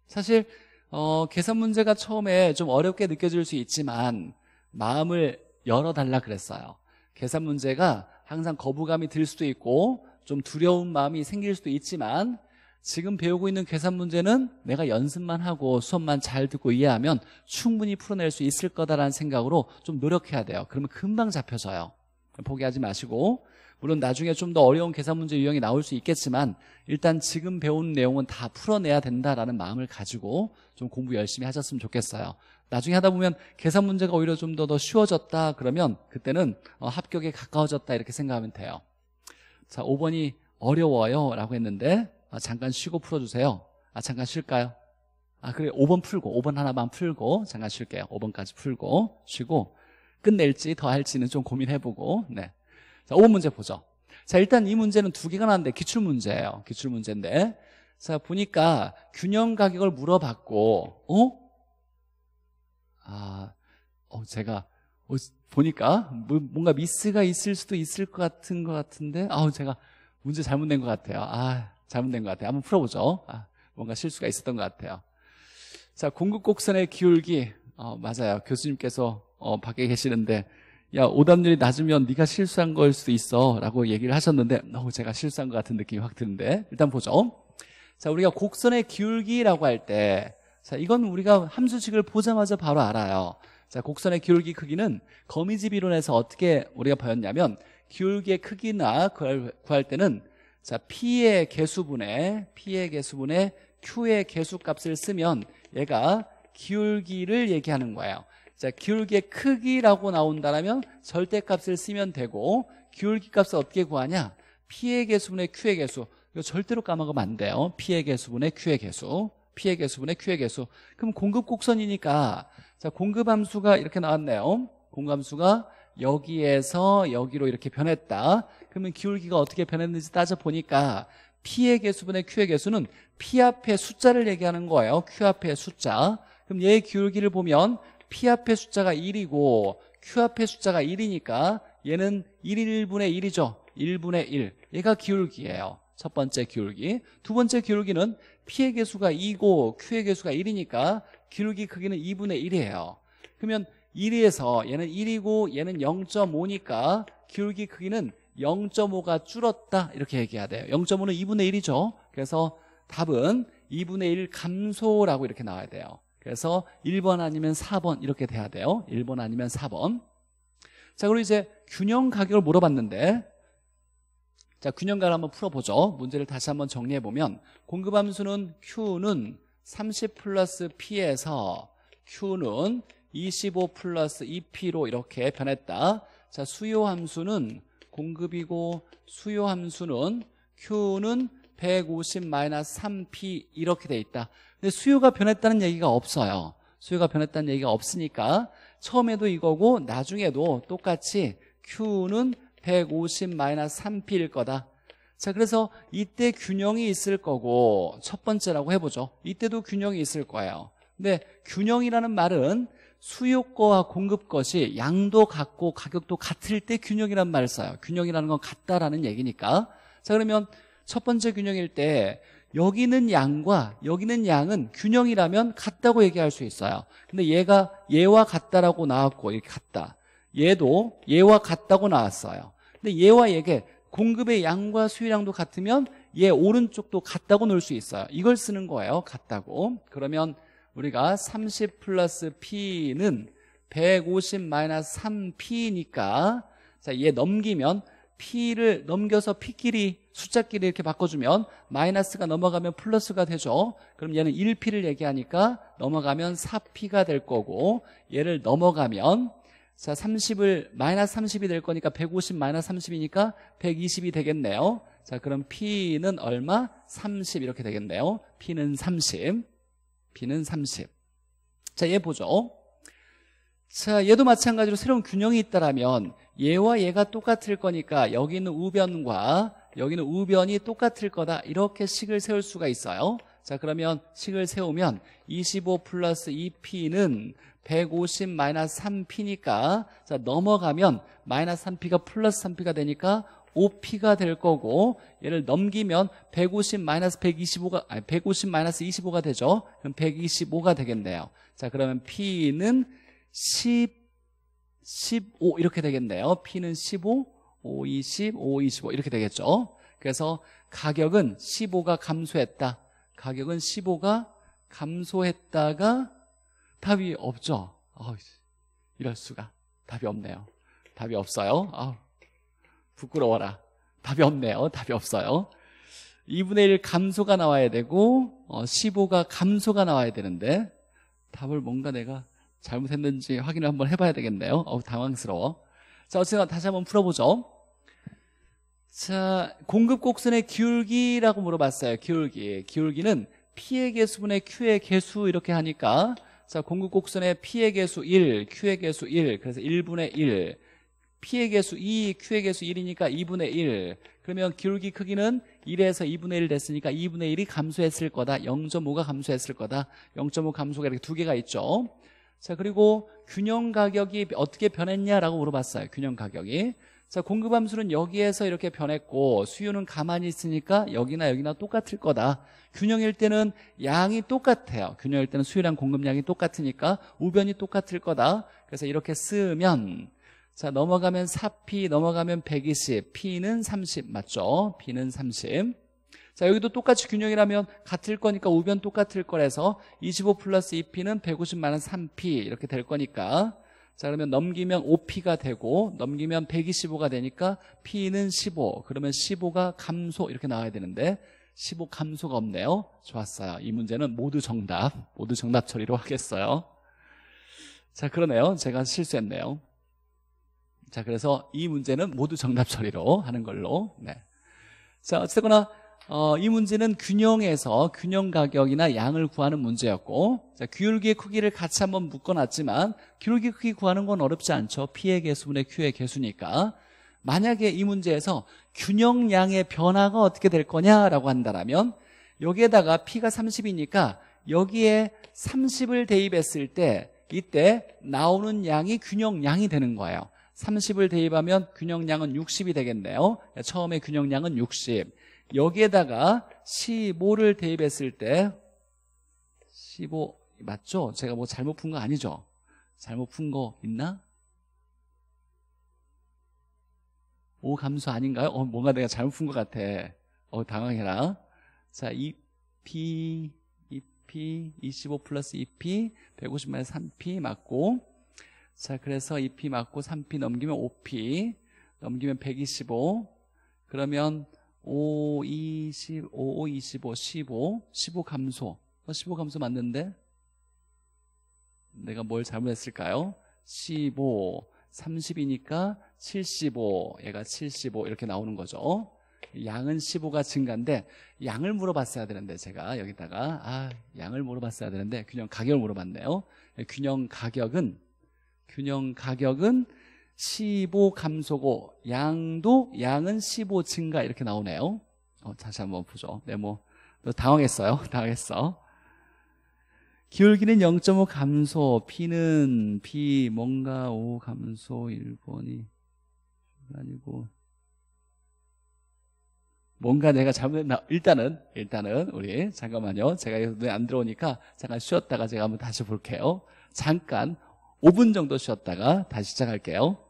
사실 어, 계산 문제가 처음에 좀 어렵게 느껴질 수 있지만 마음을 열어달라 그랬어요. 계산 문제가 항상 거부감이 들 수도 있고 좀 두려운 마음이 생길 수도 있지만 지금 배우고 있는 계산 문제는 내가 연습만 하고 수업만 잘 듣고 이해하면 충분히 풀어낼 수 있을 거다라는 생각으로 좀 노력해야 돼요. 그러면 금방 잡혀져요. 포기하지 마시고 물론 나중에 좀 더 어려운 계산 문제 유형이 나올 수 있겠지만 일단 지금 배운 내용은 다 풀어내야 된다라는 마음을 가지고 좀 공부 열심히 하셨으면 좋겠어요. 나중에 하다 보면 계산 문제가 오히려 좀 더 더 쉬워졌다 그러면 그때는 어, 합격에 가까워졌다 이렇게 생각하면 돼요. 자, 5번이 어려워요. 라고 했는데, 아, 잠깐 쉬고 풀어주세요. 아, 잠깐 쉴까요? 아, 그래. 5번 풀고, 5번 하나만 풀고, 잠깐 쉴게요. 5번까지 풀고, 쉬고, 끝낼지 더 할지는 좀 고민해보고, 네. 자, 5번 문제 보죠. 자, 일단 이 문제는 두 개가 나왔는데, 기출문제예요. 기출문제인데, 자, 보니까 균형 가격을 물어봤고, 어? 아, 어, 제가 어, 보니까 뭐, 뭔가 미스가 있을 수도 있을 것 같은 것 같은데 아우 제가 문제 잘못된 것 같아요. 아 잘못된 것 같아요. 한번 풀어보죠. 아, 뭔가 실수가 있었던 것 같아요. 자 공급곡선의 기울기 어, 맞아요. 교수님께서 어, 밖에 계시는데 야 오답률이 낮으면 네가 실수한 걸 수도 있어라고 얘기를 하셨는데 너무 제가 실수한 것 같은 느낌이 확 드는데 일단 보죠. 자 우리가 곡선의 기울기라고 할 때자 이건 우리가 함수식을 보자마자 바로 알아요. 자, 곡선의 기울기 크기는 거미집 이론에서 어떻게 우리가 보였냐면 기울기의 크기나 그걸 구할 때는 자, P의 개수분의 P의 개수분의 Q의 개수값을 쓰면 얘가 기울기를 얘기하는 거예요. 자, 기울기의 크기라고 나온다라면 절대값을 쓰면 되고 기울기 값을 어떻게 구하냐? P의 개수분의 Q의 개수. 이거 절대로 까먹으면 안 돼요. P의 개수분의 Q의 개수. P의 개수분의 Q의 개수. 그럼 공급 곡선이니까 자, 공급함수가 이렇게 나왔네요. 공감수가 여기에서 여기로 이렇게 변했다. 그러면 기울기가 어떻게 변했는지 따져보니까 P의 개수분의 Q의 개수는 P 앞에 숫자를 얘기하는 거예요. Q 앞에 숫자. 그럼 얘의 기울기를 보면 P 앞에 숫자가 1이고 Q 앞에 숫자가 1이니까 얘는 1분의 1이죠. 1분의 1. 얘가 기울기예요. 첫 번째 기울기. 두 번째 기울기는 P의 개수가 2고 Q의 개수가 1이니까 기울기 크기는 2분의 1이에요 그러면 1에서 얘는 1이고 얘는 0.5니까 기울기 크기는 0.5가 줄었다 이렇게 얘기해야 돼요 0.5는 2분의 1이죠 그래서 답은 2분의 1 감소라고 이렇게 나와야 돼요 그래서 1번 아니면 4번 이렇게 돼야 돼요 1번 아니면 4번 자 그리고 이제 균형 가격을 물어봤는데 자 균형가를 한번 풀어보죠 문제를 다시 한번 정리해보면 공급함수는 Q는 30 플러스 P에서 Q는 25 플러스 e p 로 이렇게 변했다 자 수요 함수는 공급이고 수요 함수는 Q는 150 마이너스 3P 이렇게 돼 있다 근데 수요가 변했다는 얘기가 없어요 수요가 변했다는 얘기가 없으니까 처음에도 이거고 나중에도 똑같이 Q는 150 마이너스 3P일 거다 자 그래서 이때 균형이 있을 거고 첫 번째라고 해보죠 이때도 균형이 있을 거예요 근데 균형이라는 말은 수요거와 공급것이 양도 같고 가격도 같을 때 균형이란 말을 써요 균형이라는 건 같다라는 얘기니까 자 그러면 첫 번째 균형일 때 여기는 양과 여기는 양은 균형이라면 같다고 얘기할 수 있어요 근데 얘가 얘와 같다라고 나왔고 이렇게 같다 얘도 얘와 같다고 나왔어요 근데 얘와 얘게 공급의 양과 수요량도 같으면 얘 오른쪽도 같다고 놓을 수 있어요 이걸 쓰는 거예요 같다고 그러면 우리가 30 플러스 P는 150 마이너스 3P니까 자, 얘 넘기면 P를 넘겨서 P끼리 숫자끼리 이렇게 바꿔주면 마이너스가 넘어가면 플러스가 되죠 그럼 얘는 1P를 얘기하니까 넘어가면 4P가 될 거고 얘를 넘어가면 자, 30을 마이너스 30이 될 거니까 150 마이너스 30이니까 120이 되겠네요. 자, 그럼 P는 얼마? 30 이렇게 되겠네요. P는 30. P는 30. 자, 얘 보죠. 자, 얘도 마찬가지로 새로운 균형이 있다라면 얘와 얘가 똑같을 거니까 여기 있는 우변과 여기는 우변이 똑같을 거다. 이렇게 식을 세울 수가 있어요. 자, 그러면 식을 세우면 25 플러스 2P는 150 마이너스 3p니까 자 넘어가면 마이너스 3p가 플러스 3p가 되니까 5p가 될 거고 얘를 넘기면 150 마이너스 125가 아니 150 마이너스 25가 되죠 그럼 125가 되겠네요 자 그러면 p는 10 15 이렇게 되겠네요 p는 15 5 20 5 25 이렇게 되겠죠 그래서 가격은 15가 감소했다 가격은 15가 감소했다가 답이 없죠. 어, 이럴 수가. 답이 없네요. 답이 없어요. 아, 부끄러워라. 답이 없네요. 답이 없어요. 2분의 1 감소가 나와야 되고 어, 15가 감소가 나와야 되는데 답을 뭔가 내가 잘못했는지 확인을 한번 해봐야 되겠네요. 어 당황스러워. 자 어쨌든 다시 한번 풀어보죠. 자 공급 곡선의 기울기라고 물어봤어요. 기울기. 기울기는 P의 개수분의 Q의 개수 이렇게 하니까 자, 공급 곡선의 P의 개수 1, Q의 개수 1. 그래서 1분의 1. P의 개수 2, Q의 개수 1이니까 2분의 1. 그러면 기울기 크기는 1에서 2분의 1 됐으니까 2분의 1이 감소했을 거다. 0.5가 감소했을 거다. 0.5 감소가 이렇게 두 개가 있죠. 자, 그리고 균형 가격이 어떻게 변했냐라고 물어봤어요. 균형 가격이. 자, 공급함수는 여기에서 이렇게 변했고 수요는 가만히 있으니까 여기나 여기나 똑같을 거다. 균형일 때는 양이 똑같아요. 균형일 때는 수요랑 공급량이 똑같으니까 우변이 똑같을 거다. 그래서 이렇게 쓰면 자, 넘어가면 4P, 넘어가면 120, P는 30 맞죠? P는 30. 자, 여기도 똑같이 균형이라면 같을 거니까 우변 똑같을 거라서 25 플러스 2P는 150 마이너스 3P 이렇게 될 거니까 자 그러면 넘기면 5P가 되고 넘기면 125가 되니까 P는 15 그러면 15가 감소 이렇게 나와야 되는데 15 감소가 없네요 좋았어요 이 문제는 모두 정답 모두 정답 처리로 하겠어요 자 그러네요 제가 실수했네요 자 그래서 이 문제는 모두 정답 처리로 하는 걸로 네. 자 어쨌거나 어, 이 문제는 균형에서 균형 가격이나 양을 구하는 문제였고 자, 규율기의 크기를 같이 한번 묶어놨지만 규율기 크기 구하는 건 어렵지 않죠 P의 개수분의 Q의 개수니까 만약에 이 문제에서 균형 량의 변화가 어떻게 될 거냐라고 한다면 여기에다가 P가 30이니까 여기에 30을 대입했을 때 이때 나오는 양이 균형량이 되는 거예요 30을 대입하면 균형량은 60이 되겠네요 처음에 균형량은 60 여기에다가 15를 대입했을 때 15, 맞죠? 제가 뭐 잘못 푼 거 아니죠? 잘못 푼 거 있나? 5 감소 아닌가요? 어, 뭔가 내가 잘못 푼것 같아. 어, 당황해라. 자, 2P, 2P, 25 플러스 2P, 150만에 3P 맞고, 자, 그래서 2P 맞고 3P 넘기면 5P, 넘기면 125, 그러면 5, 20, 5, 5, 25, 15, 15 감소. 15 어, 감소 맞는데? 내가 뭘 잘못했을까요? 15, 30이니까 75, 얘가 75 이렇게 나오는 거죠. 양은 15가 증가인데 양을 물어봤어야 되는데 제가 여기다가 아 양을 물어봤어야 되는데 균형 가격을 물어봤네요. 균형 가격은 균형 가격은 15 감소고 양도 양은 15 증가 이렇게 나오네요 어, 다시 한번 보죠 네모 뭐, 너 당황했어요 당황했어 기울기는 0.5 감소 P는 P 뭔가 5 감소 1번이 아니고 뭔가 내가 잘못했나 일단은 일단은 우리 잠깐만요 제가 여기 눈에 안 들어오니까 잠깐 쉬었다가 제가 한번 다시 볼게요 잠깐 5분 정도 쉬었다가 다시 시작할게요